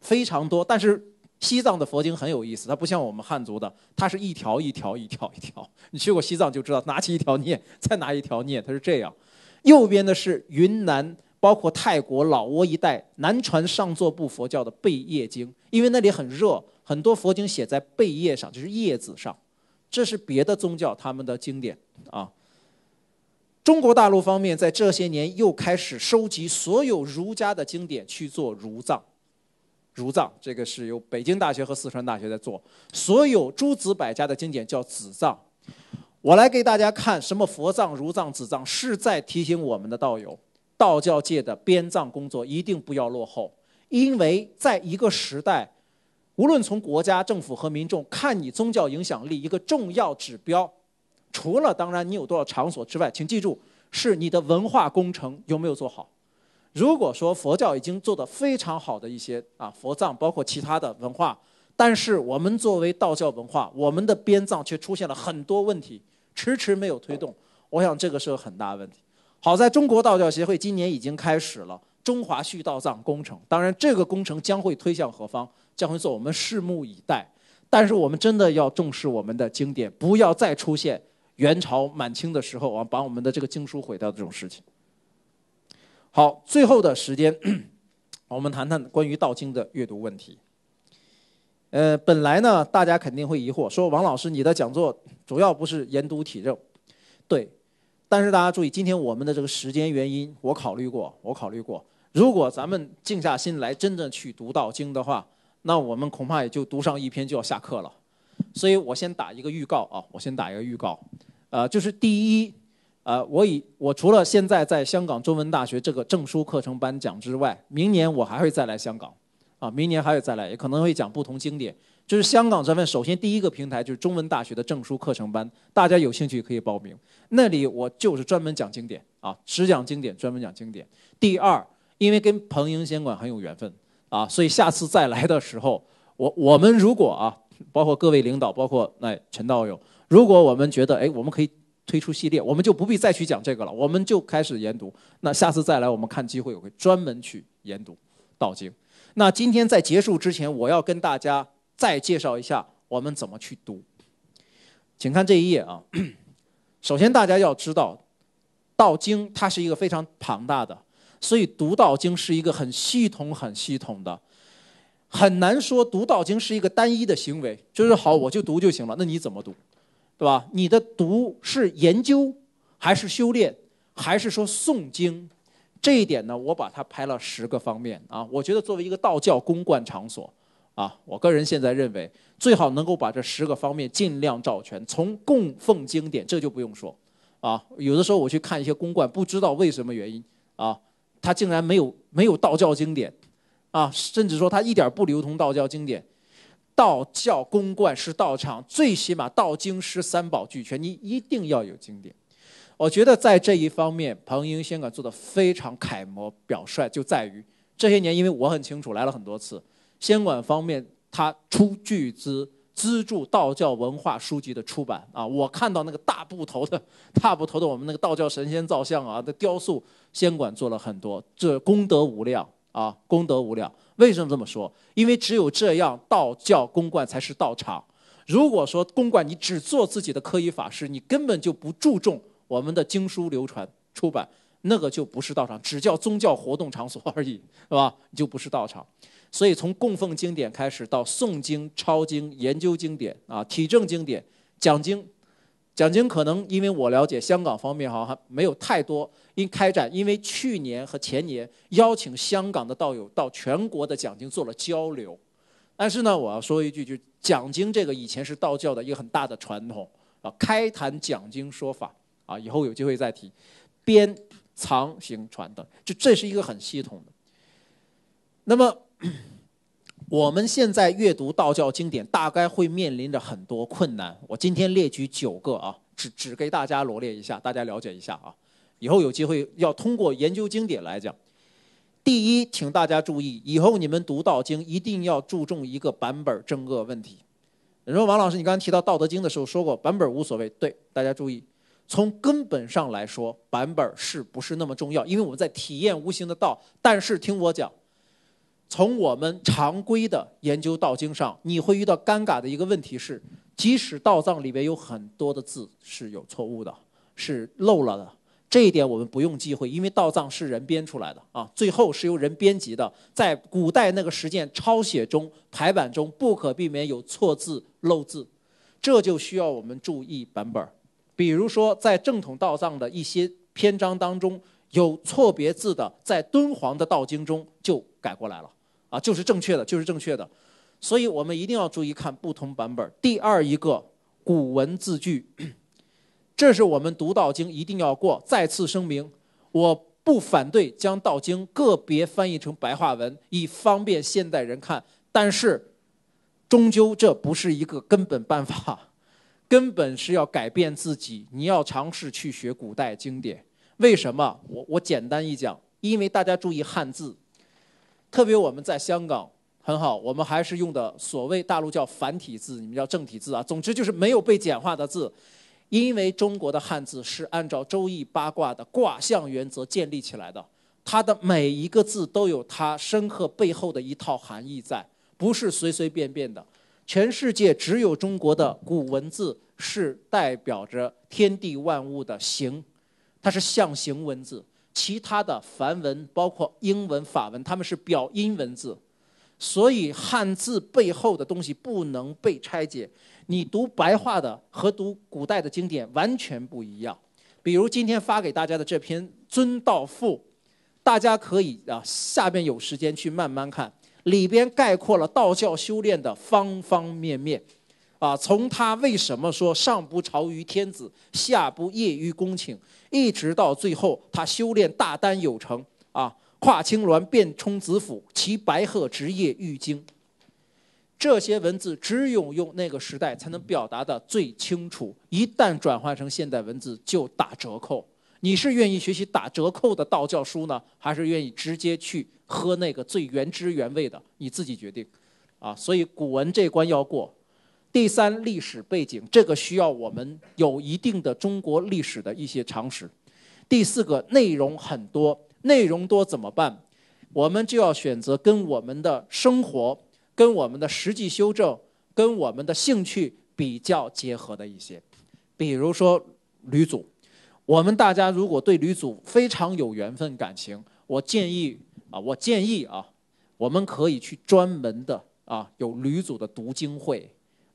非常多。但是西藏的佛经很有意思，它不像我们汉族的，它是一条一条一条一条。你去过西藏就知道，拿起一条念，再拿一条念，它是这样。右边的是云南。包括泰国、老挝一带南传上座部佛教的贝叶经，因为那里很热，很多佛经写在贝叶上，就是叶子上。这是别的宗教他们的经典啊。中国大陆方面在这些年又开始收集所有儒家的经典去做儒藏，儒藏这个是由北京大学和四川大学在做。所有诸子百家的经典叫子藏。我来给大家看什么佛藏、儒藏、子藏，是在提醒我们的道友。道教界的编藏工作一定不要落后，因为在一个时代，无论从国家、政府和民众看你宗教影响力一个重要指标，除了当然你有多少场所之外，请记住是你的文化工程有没有做好。如果说佛教已经做得非常好的一些啊佛藏，包括其他的文化，但是我们作为道教文化，我们的编藏却出现了很多问题，迟迟没有推动，我想这个是个很大问题。好在中国道教协会今年已经开始了中华续道藏工程，当然这个工程将会推向何方，将会做我们拭目以待。但是我们真的要重视我们的经典，不要再出现元朝、满清的时候啊，把我们的这个经书毁掉这种事情。好，最后的时间，我们谈谈关于道经的阅读问题。呃，本来呢，大家肯定会疑惑，说王老师你的讲座主要不是研读体证，对。但是大家注意，今天我们的这个时间原因，我考虑过，我考虑过。如果咱们静下心来，真正去读道经的话，那我们恐怕也就读上一篇就要下课了。所以我先打一个预告啊，我先打一个预告，呃，就是第一，呃，我以我除了现在在香港中文大学这个证书课程班讲之外，明年我还会再来香港，啊，明年还会再来，也可能会讲不同经典。就是香港这份，首先第一个平台就是中文大学的证书课程班，大家有兴趣可以报名。那里我就是专门讲经典啊，只讲经典，专门讲经典。第二，因为跟彭莹监馆很有缘分啊，所以下次再来的时候，我我们如果啊，包括各位领导，包括那陈道友，如果我们觉得哎，我们可以推出系列，我们就不必再去讲这个了，我们就开始研读。那下次再来，我们看机会，我会专门去研读道经。那今天在结束之前，我要跟大家。再介绍一下我们怎么去读，请看这一页啊。首先，大家要知道，《道经》它是一个非常庞大的，所以读《道经》是一个很系统、很系统的，很难说读《道经》是一个单一的行为。就是好，我就读就行了。那你怎么读，对吧？你的读是研究还是修炼，还是说诵经？这一点呢，我把它拍了十个方面啊。我觉得作为一个道教公关场所。啊，我个人现在认为，最好能够把这十个方面尽量找全。从供奉经典，这就不用说，啊，有的时候我去看一些公馆，不知道为什么原因，啊，他竟然没有没有道教经典，啊，甚至说他一点不流通道教经典。道教公馆是道场，最起码道经师三宝俱全，你一定要有经典。我觉得在这一方面，彭英仙生做的非常楷模表率，就在于这些年，因为我很清楚，来了很多次。仙馆方面，他出巨资资助道教文化书籍的出版啊！我看到那个大部头的、大部头的我们那个道教神仙造像啊，的雕塑仙馆做了很多，这功德无量啊！功德无量。为什么这么说？因为只有这样，道教公馆才是道场。如果说公馆你只做自己的科仪法师，你根本就不注重我们的经书流传出版，那个就不是道场，只叫宗教活动场所而已，是吧？就不是道场。所以从供奉经典开始，到诵经、抄经、研究经典啊，体证经典、讲经，讲经可能因为我了解香港方面好像没有太多因开展，因为去年和前年邀请香港的道友到全国的讲经做了交流，但是呢，我要说一句，就讲经这个以前是道教的一个很大的传统啊，开坛讲经说法啊，以后有机会再提，编、藏、行、传等，就这是一个很系统的。那么。我们现在阅读道教经典，大概会面临着很多困难。我今天列举九个啊，只只给大家罗列一下，大家了解一下啊。以后有机会要通过研究经典来讲。第一，请大家注意，以后你们读道经一定要注重一个版本正恶问题。你说，王老师，你刚才提到《道德经》的时候说过，版本无所谓。对，大家注意，从根本上来说，版本是不是那么重要？因为我们在体验无形的道。但是听我讲。从我们常规的研究道经上，你会遇到尴尬的一个问题是，即使道藏里面有很多的字是有错误的，是漏了的，这一点我们不用忌讳，因为道藏是人编出来的啊，最后是由人编辑的，在古代那个实践抄写中、排版中不可避免有错字漏字，这就需要我们注意版本。比如说，在正统道藏的一些篇章当中有错别字的，在敦煌的道经中就改过来了。啊，就是正确的，就是正确的，所以我们一定要注意看不同版本。第二一个古文字句，这是我们读道经一定要过。再次声明，我不反对将道经个别翻译成白话文，以方便现代人看，但是终究这不是一个根本办法，根本是要改变自己。你要尝试去学古代经典，为什么？我我简单一讲，因为大家注意汉字。特别我们在香港很好，我们还是用的所谓大陆叫繁体字，你们叫正体字啊。总之就是没有被简化的字，因为中国的汉字是按照周易八卦的卦象原则建立起来的，它的每一个字都有它深刻背后的一套含义在，不是随随便便的。全世界只有中国的古文字是代表着天地万物的形，它是象形文字。其他的梵文包括英文、法文，他们是表音文字，所以汉字背后的东西不能被拆解。你读白话的和读古代的经典完全不一样。比如今天发给大家的这篇《尊道赋》，大家可以啊，下面有时间去慢慢看，里边概括了道教修炼的方方面面。啊，从他为什么说上不朝于天子，下不谒于公卿，一直到最后他修炼大丹有成，啊，跨青鸾便冲紫府，骑白鹤职业玉京。这些文字只有用那个时代才能表达的最清楚，一旦转换成现代文字就打折扣。你是愿意学习打折扣的道教书呢，还是愿意直接去喝那个最原汁原味的？你自己决定。啊，所以古文这关要过。第三，历史背景这个需要我们有一定的中国历史的一些常识。第四个，内容很多，内容多怎么办？我们就要选择跟我们的生活、跟我们的实际修正、跟我们的兴趣比较结合的一些，比如说吕祖。我们大家如果对吕祖非常有缘分感情，我建议啊，我建议啊，我们可以去专门的啊有吕祖的读经会。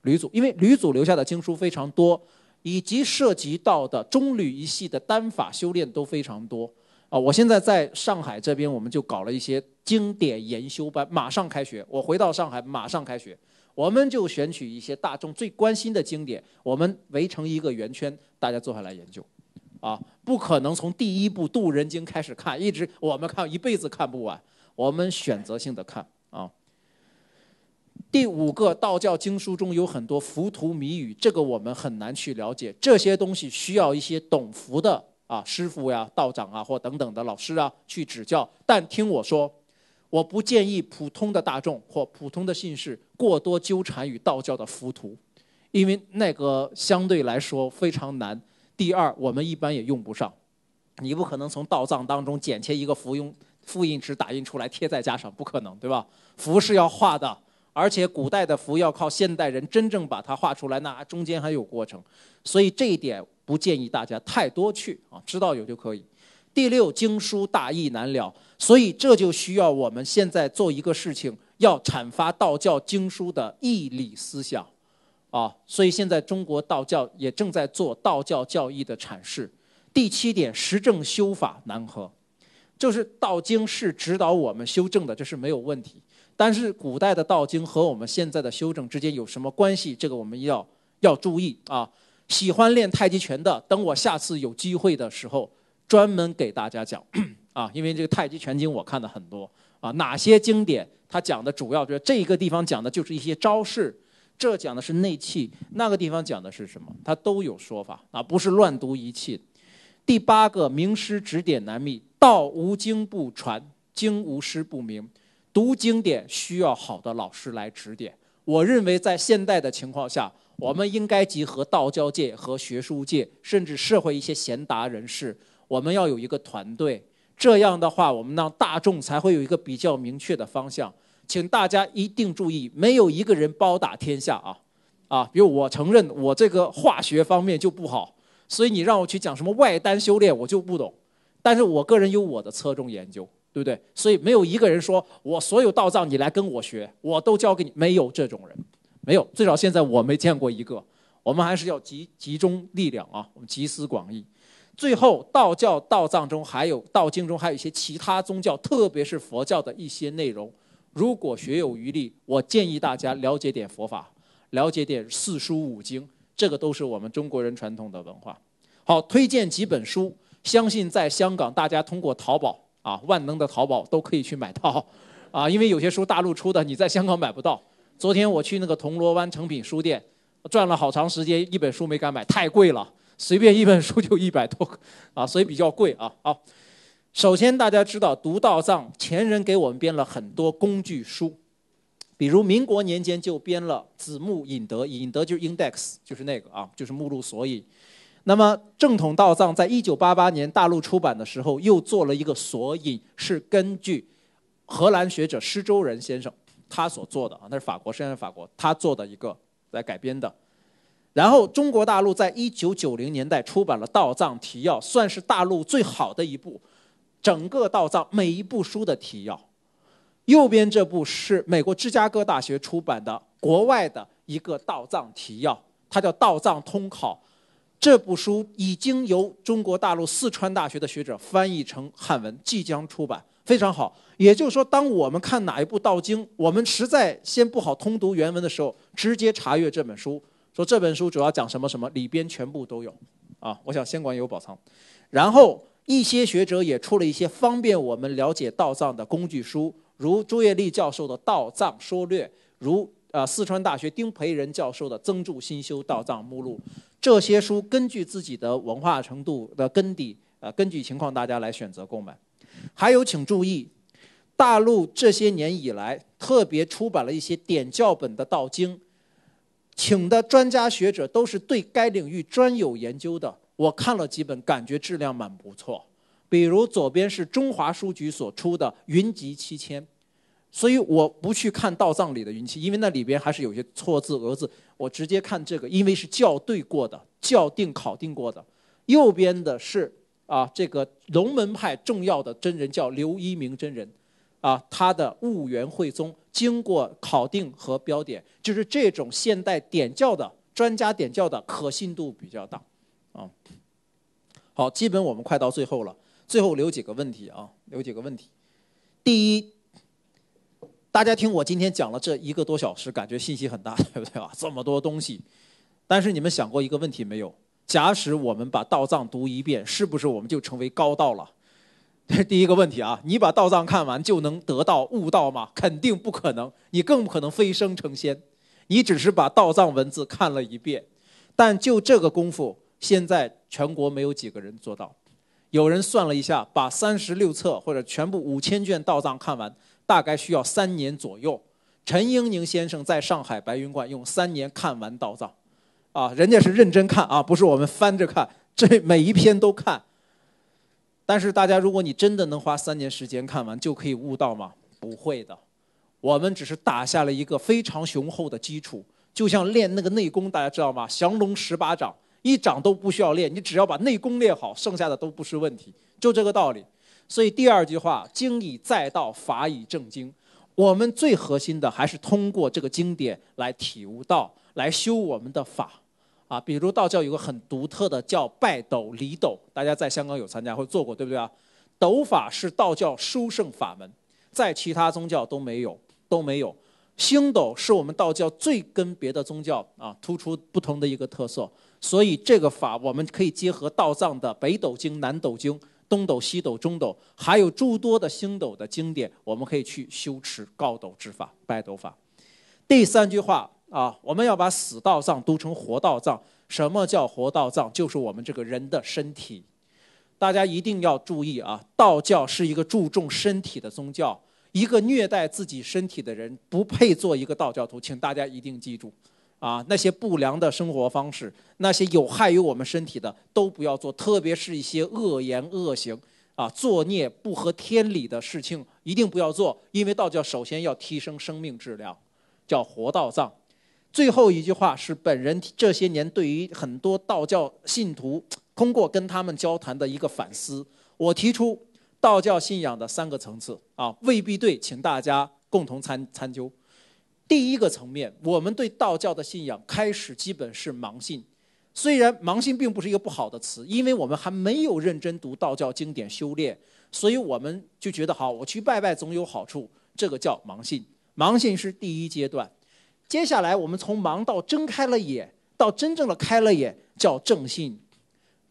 吕祖，因为吕祖留下的经书非常多，以及涉及到的中吕一系的丹法修炼都非常多，啊，我现在在上海这边，我们就搞了一些经典研修班，马上开学。我回到上海马上开学，我们就选取一些大众最关心的经典，我们围成一个圆圈，大家坐下来研究，啊，不可能从第一部《渡人经》开始看，一直我们看一辈子看不完，我们选择性的看。第五个，道教经书中有很多浮屠谜语，这个我们很难去了解。这些东西需要一些懂符的啊师傅呀、道长啊或等等的老师啊去指教。但听我说，我不建议普通的大众或普通的信士过多纠缠于道教的浮屠，因为那个相对来说非常难。第二，我们一般也用不上，你不可能从道藏当中剪切一个符用复印纸打印出来贴在家上，不可能，对吧？符是要画的。而且古代的符要靠现代人真正把它画出来，那中间还有过程，所以这一点不建议大家太多去啊，知道有就可以。第六，经书大意难了，所以这就需要我们现在做一个事情，要阐发道教经书的义理思想，啊，所以现在中国道教也正在做道教教义的阐释。第七点，实证修法难合，就是道经是指导我们修正的，这是没有问题。但是古代的道经和我们现在的修正之间有什么关系？这个我们要要注意啊！喜欢练太极拳的，等我下次有机会的时候，专门给大家讲 啊！因为这个太极拳经我看的很多啊，哪些经典它讲的，主要就是这个地方讲的就是一些招式，这讲的是内气，那个地方讲的是什么，它都有说法啊，不是乱读一气。第八个，名师指点难觅，道无经不传，经无师不明。读经典需要好的老师来指点。我认为，在现代的情况下，我们应该集合道教界和学术界，甚至社会一些贤达人士，我们要有一个团队。这样的话，我们让大众才会有一个比较明确的方向。请大家一定注意，没有一个人包打天下啊！啊，比如我承认我这个化学方面就不好，所以你让我去讲什么外丹修炼，我就不懂。但是我个人有我的侧重研究。对不对？所以没有一个人说我所有道藏你来跟我学，我都教给你，没有这种人，没有，至少现在我没见过一个。我们还是要集集中力量啊，我们集思广益。最后，道教道藏中还有道经中还有一些其他宗教，特别是佛教的一些内容。如果学有余力，我建议大家了解点佛法，了解点四书五经，这个都是我们中国人传统的文化。好，推荐几本书，相信在香港大家通过淘宝。啊，万能的淘宝都可以去买到，啊，因为有些书大陆出的你在香港买不到。昨天我去那个铜锣湾诚品书店，转了好长时间，一本书没敢买，太贵了，随便一本书就一百多，啊，所以比较贵啊。好，首先大家知道读道藏，前人给我们编了很多工具书，比如民国年间就编了子目引得，引得就是 index，就是那个啊，就是目录索引。那么正统道藏在一九八八年大陆出版的时候，又做了一个索引，是根据荷兰学者施舟仁先生他所做的啊，那是法国，际上是法国，他做的一个来改编的。然后中国大陆在一九九零年代出版了《道藏提要》，算是大陆最好的一部整个道藏每一部书的提要。右边这部是美国芝加哥大学出版的国外的一个道藏提要，它叫《道藏通考》。这部书已经由中国大陆四川大学的学者翻译成汉文，即将出版，非常好。也就是说，当我们看哪一部道经，我们实在先不好通读原文的时候，直接查阅这本书。说这本书主要讲什么什么，里边全部都有。啊，我想先管有宝藏，然后一些学者也出了一些方便我们了解道藏的工具书，如朱叶利教授的《道藏说略》，如啊四川大学丁培仁教授的《增注新修道藏目录》。这些书根据自己的文化程度的根底，呃，根据情况大家来选择购买。还有，请注意，大陆这些年以来特别出版了一些点教本的道经，请的专家学者都是对该领域专有研究的。我看了几本，感觉质量蛮不错。比如左边是中华书局所出的《云集七千》。所以我不去看道藏里的云气，因为那里边还是有些错字讹字。我直接看这个，因为是校对过的、校定考定过的。右边的是啊，这个龙门派重要的真人叫刘一鸣真人，啊，他的《悟元会宗》经过考定和标点，就是这种现代点教的专家点教的可信度比较大，啊。好，基本我们快到最后了，最后留几个问题啊，留几个问题。第一。大家听我今天讲了这一个多小时，感觉信息很大，对不对啊？这么多东西，但是你们想过一个问题没有？假使我们把道藏读一遍，是不是我们就成为高道了？这 是第一个问题啊！你把道藏看完就能得到悟道吗？肯定不可能。你更不可能飞升成仙，你只是把道藏文字看了一遍。但就这个功夫，现在全国没有几个人做到。有人算了一下，把三十六册或者全部五千卷道藏看完。大概需要三年左右。陈英宁先生在上海白云观用三年看完道藏，啊，人家是认真看啊，不是我们翻着看，这每一篇都看。但是大家，如果你真的能花三年时间看完，就可以悟道吗？不会的，我们只是打下了一个非常雄厚的基础。就像练那个内功，大家知道吗？降龙十八掌，一掌都不需要练，你只要把内功练好，剩下的都不是问题。就这个道理。所以第二句话，经以载道，法以正经。我们最核心的还是通过这个经典来体悟道，来修我们的法。啊，比如道教有个很独特的叫拜斗礼斗，大家在香港有参加或做过，对不对啊？斗法是道教殊胜法门，在其他宗教都没有，都没有。星斗是我们道教最跟别的宗教啊突出不同的一个特色。所以这个法我们可以结合道藏的《北斗经》《南斗经》。东斗西斗中斗，还有诸多的星斗的经典，我们可以去修持高斗之法、拜斗法。第三句话啊，我们要把死道藏读成活道藏。什么叫活道藏？就是我们这个人的身体。大家一定要注意啊，道教是一个注重身体的宗教。一个虐待自己身体的人，不配做一个道教徒。请大家一定记住。啊，那些不良的生活方式，那些有害于我们身体的都不要做，特别是一些恶言恶行，啊，作孽不合天理的事情一定不要做，因为道教首先要提升生命质量，叫活道藏。最后一句话是本人这些年对于很多道教信徒通过跟他们交谈的一个反思，我提出道教信仰的三个层次啊，未必对，请大家共同参参究。第一个层面，我们对道教的信仰开始基本是盲信，虽然盲信并不是一个不好的词，因为我们还没有认真读道教经典、修炼，所以我们就觉得好，我去拜拜总有好处，这个叫盲信。盲信是第一阶段，接下来我们从盲到睁开了眼，到真正的开了眼叫正信。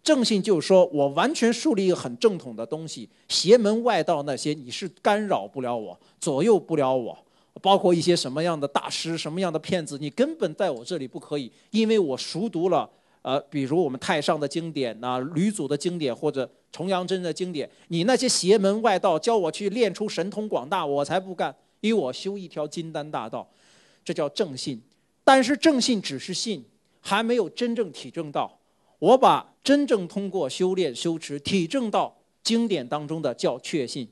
正信就是说我完全树立一个很正统的东西，邪门外道那些你是干扰不了我，左右不了我。包括一些什么样的大师，什么样的骗子，你根本在我这里不可以，因为我熟读了，呃，比如我们太上的经典呐，吕祖的经典，或者重阳真的经典，你那些邪门外道教我去练出神通广大，我才不干，因为我修一条金丹大道，这叫正信。但是正信只是信，还没有真正体证到。我把真正通过修炼修持体证到经典当中的叫确信，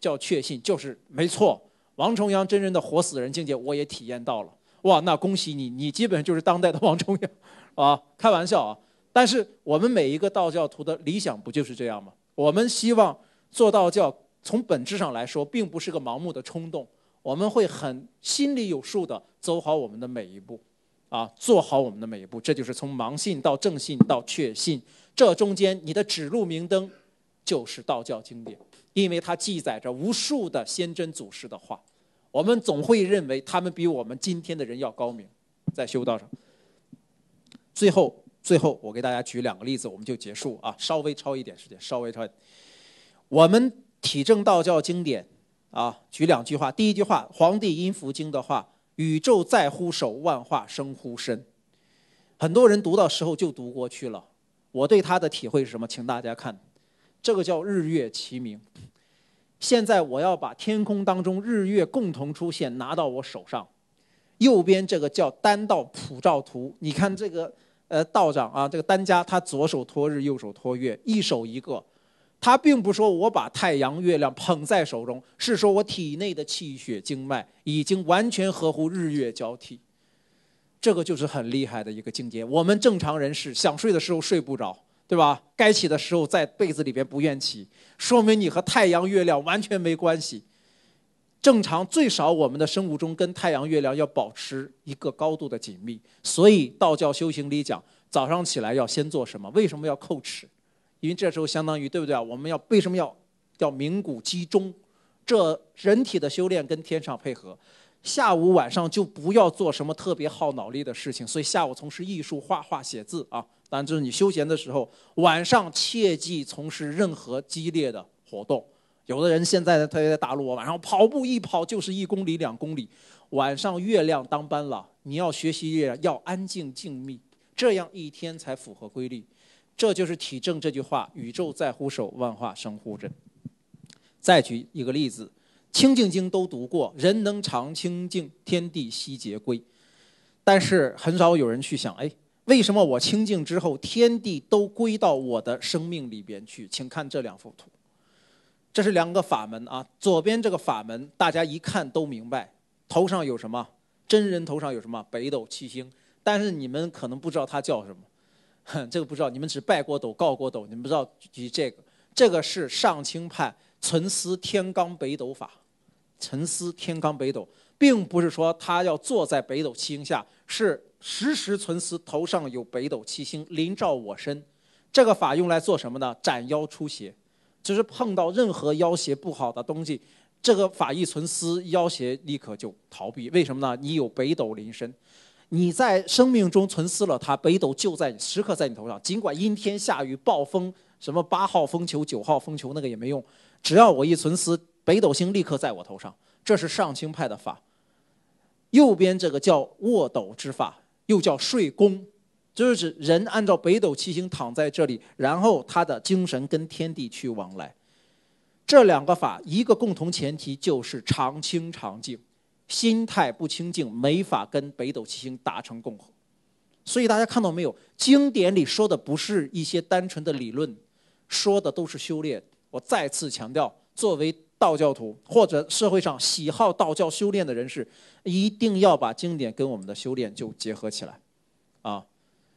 叫确信就是没错。王重阳真人的活死人境界，我也体验到了。哇，那恭喜你，你基本上就是当代的王重阳，啊，开玩笑啊。但是我们每一个道教徒的理想不就是这样吗？我们希望做道教，从本质上来说，并不是个盲目的冲动，我们会很心里有数的走好我们的每一步，啊，做好我们的每一步。这就是从盲信到正信到确信，这中间你的指路明灯，就是道教经典。因为它记载着无数的先真祖师的话，我们总会认为他们比我们今天的人要高明，在修道上。最后，最后我给大家举两个例子，我们就结束啊，稍微超一点时间，稍微超。一点。我们体证道教经典啊，举两句话。第一句话，《黄帝阴符经》的话：“宇宙在乎手，万化生乎身。”很多人读到时候就读过去了。我对他的体会是什么？请大家看。这个叫日月齐明。现在我要把天空当中日月共同出现拿到我手上。右边这个叫单道普照图。你看这个呃道长啊，这个丹家他左手托日，右手托月，一手一个。他并不说我把太阳月亮捧在手中，是说我体内的气血经脉已经完全合乎日月交替。这个就是很厉害的一个境界。我们正常人是想睡的时候睡不着。对吧？该起的时候在被子里边不愿起，说明你和太阳月亮完全没关系。正常最少我们的生物钟跟太阳月亮要保持一个高度的紧密。所以道教修行里讲，早上起来要先做什么？为什么要叩齿？因为这时候相当于对不对啊？我们要为什么要要鸣鼓击钟？这人体的修炼跟天上配合。下午晚上就不要做什么特别耗脑力的事情。所以下午从事艺术、画画、写字啊。但就是你休闲的时候，晚上切忌从事任何激烈的活动。有的人现在他也在大陆，我晚上跑步一跑就是一公里、两公里。晚上月亮当班了，你要学习月亮，要安静静谧，这样一天才符合规律。这就是体证这句话：“宇宙在乎手，万化生乎真。”再举一个例子，《清净经》都读过，人能常清净，天地悉皆归。但是很少有人去想，哎。为什么我清净之后，天地都归到我的生命里边去？请看这两幅图，这是两个法门啊。左边这个法门，大家一看都明白。头上有什么？真人头上有什么？北斗七星。但是你们可能不知道它叫什么，哼，这个不知道。你们只拜过斗，告过斗，你们不知道举这个。这个是上清派沉思天罡北斗法，沉思天罡北斗，并不是说他要坐在北斗七星下，是。时时存思头上有北斗七星临照我身，这个法用来做什么呢？斩妖除邪，就是碰到任何妖邪不好的东西，这个法一存思，妖邪立刻就逃避。为什么呢？你有北斗临身，你在生命中存思了它，北斗就在时刻在你头上。尽管阴天下雨、暴风什么八号风球、九号风球那个也没用，只要我一存思，北斗星立刻在我头上。这是上清派的法。右边这个叫卧斗之法。又叫睡功，就是指人按照北斗七星躺在这里，然后他的精神跟天地去往来。这两个法，一个共同前提就是常清常静，心态不清净，没法跟北斗七星达成共和。所以大家看到没有，经典里说的不是一些单纯的理论，说的都是修炼。我再次强调，作为。道教徒或者社会上喜好道教修炼的人士，一定要把经典跟我们的修炼就结合起来，啊，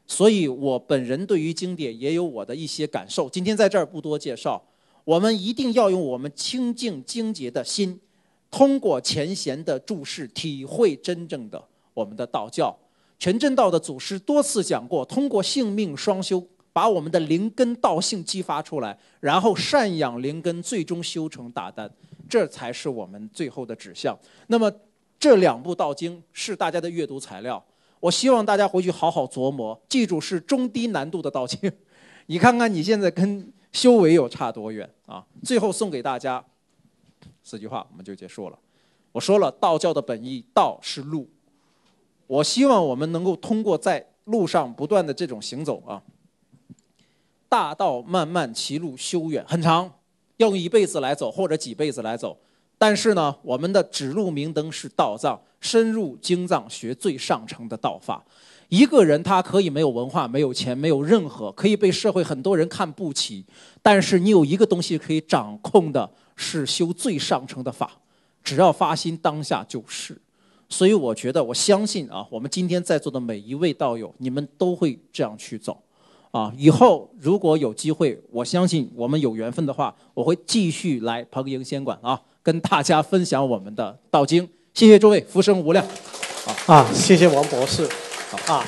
所以我本人对于经典也有我的一些感受，今天在这儿不多介绍。我们一定要用我们清净精洁的心，通过前贤的注释体会真正的我们的道教。全真道的祖师多次讲过，通过性命双修。把我们的灵根道性激发出来，然后赡养灵根，最终修成大丹，这才是我们最后的指向。那么这两部道经是大家的阅读材料，我希望大家回去好好琢磨，记住是中低难度的道经。你看看你现在跟修为有差多远啊？最后送给大家四句话，我们就结束了。我说了，道教的本意，道是路。我希望我们能够通过在路上不断的这种行走啊。大道漫漫，其路修远，很长，要用一辈子来走，或者几辈子来走。但是呢，我们的指路明灯是道藏，深入经藏，学最上乘的道法。一个人他可以没有文化，没有钱，没有任何，可以被社会很多人看不起，但是你有一个东西可以掌控的，是修最上乘的法。只要发心，当下就是。所以我觉得，我相信啊，我们今天在座的每一位道友，你们都会这样去走。啊，以后如果有机会，我相信我们有缘分的话，我会继续来彭营仙馆啊，跟大家分享我们的道经。谢谢诸位，福生无量。啊，谢谢王博士。啊。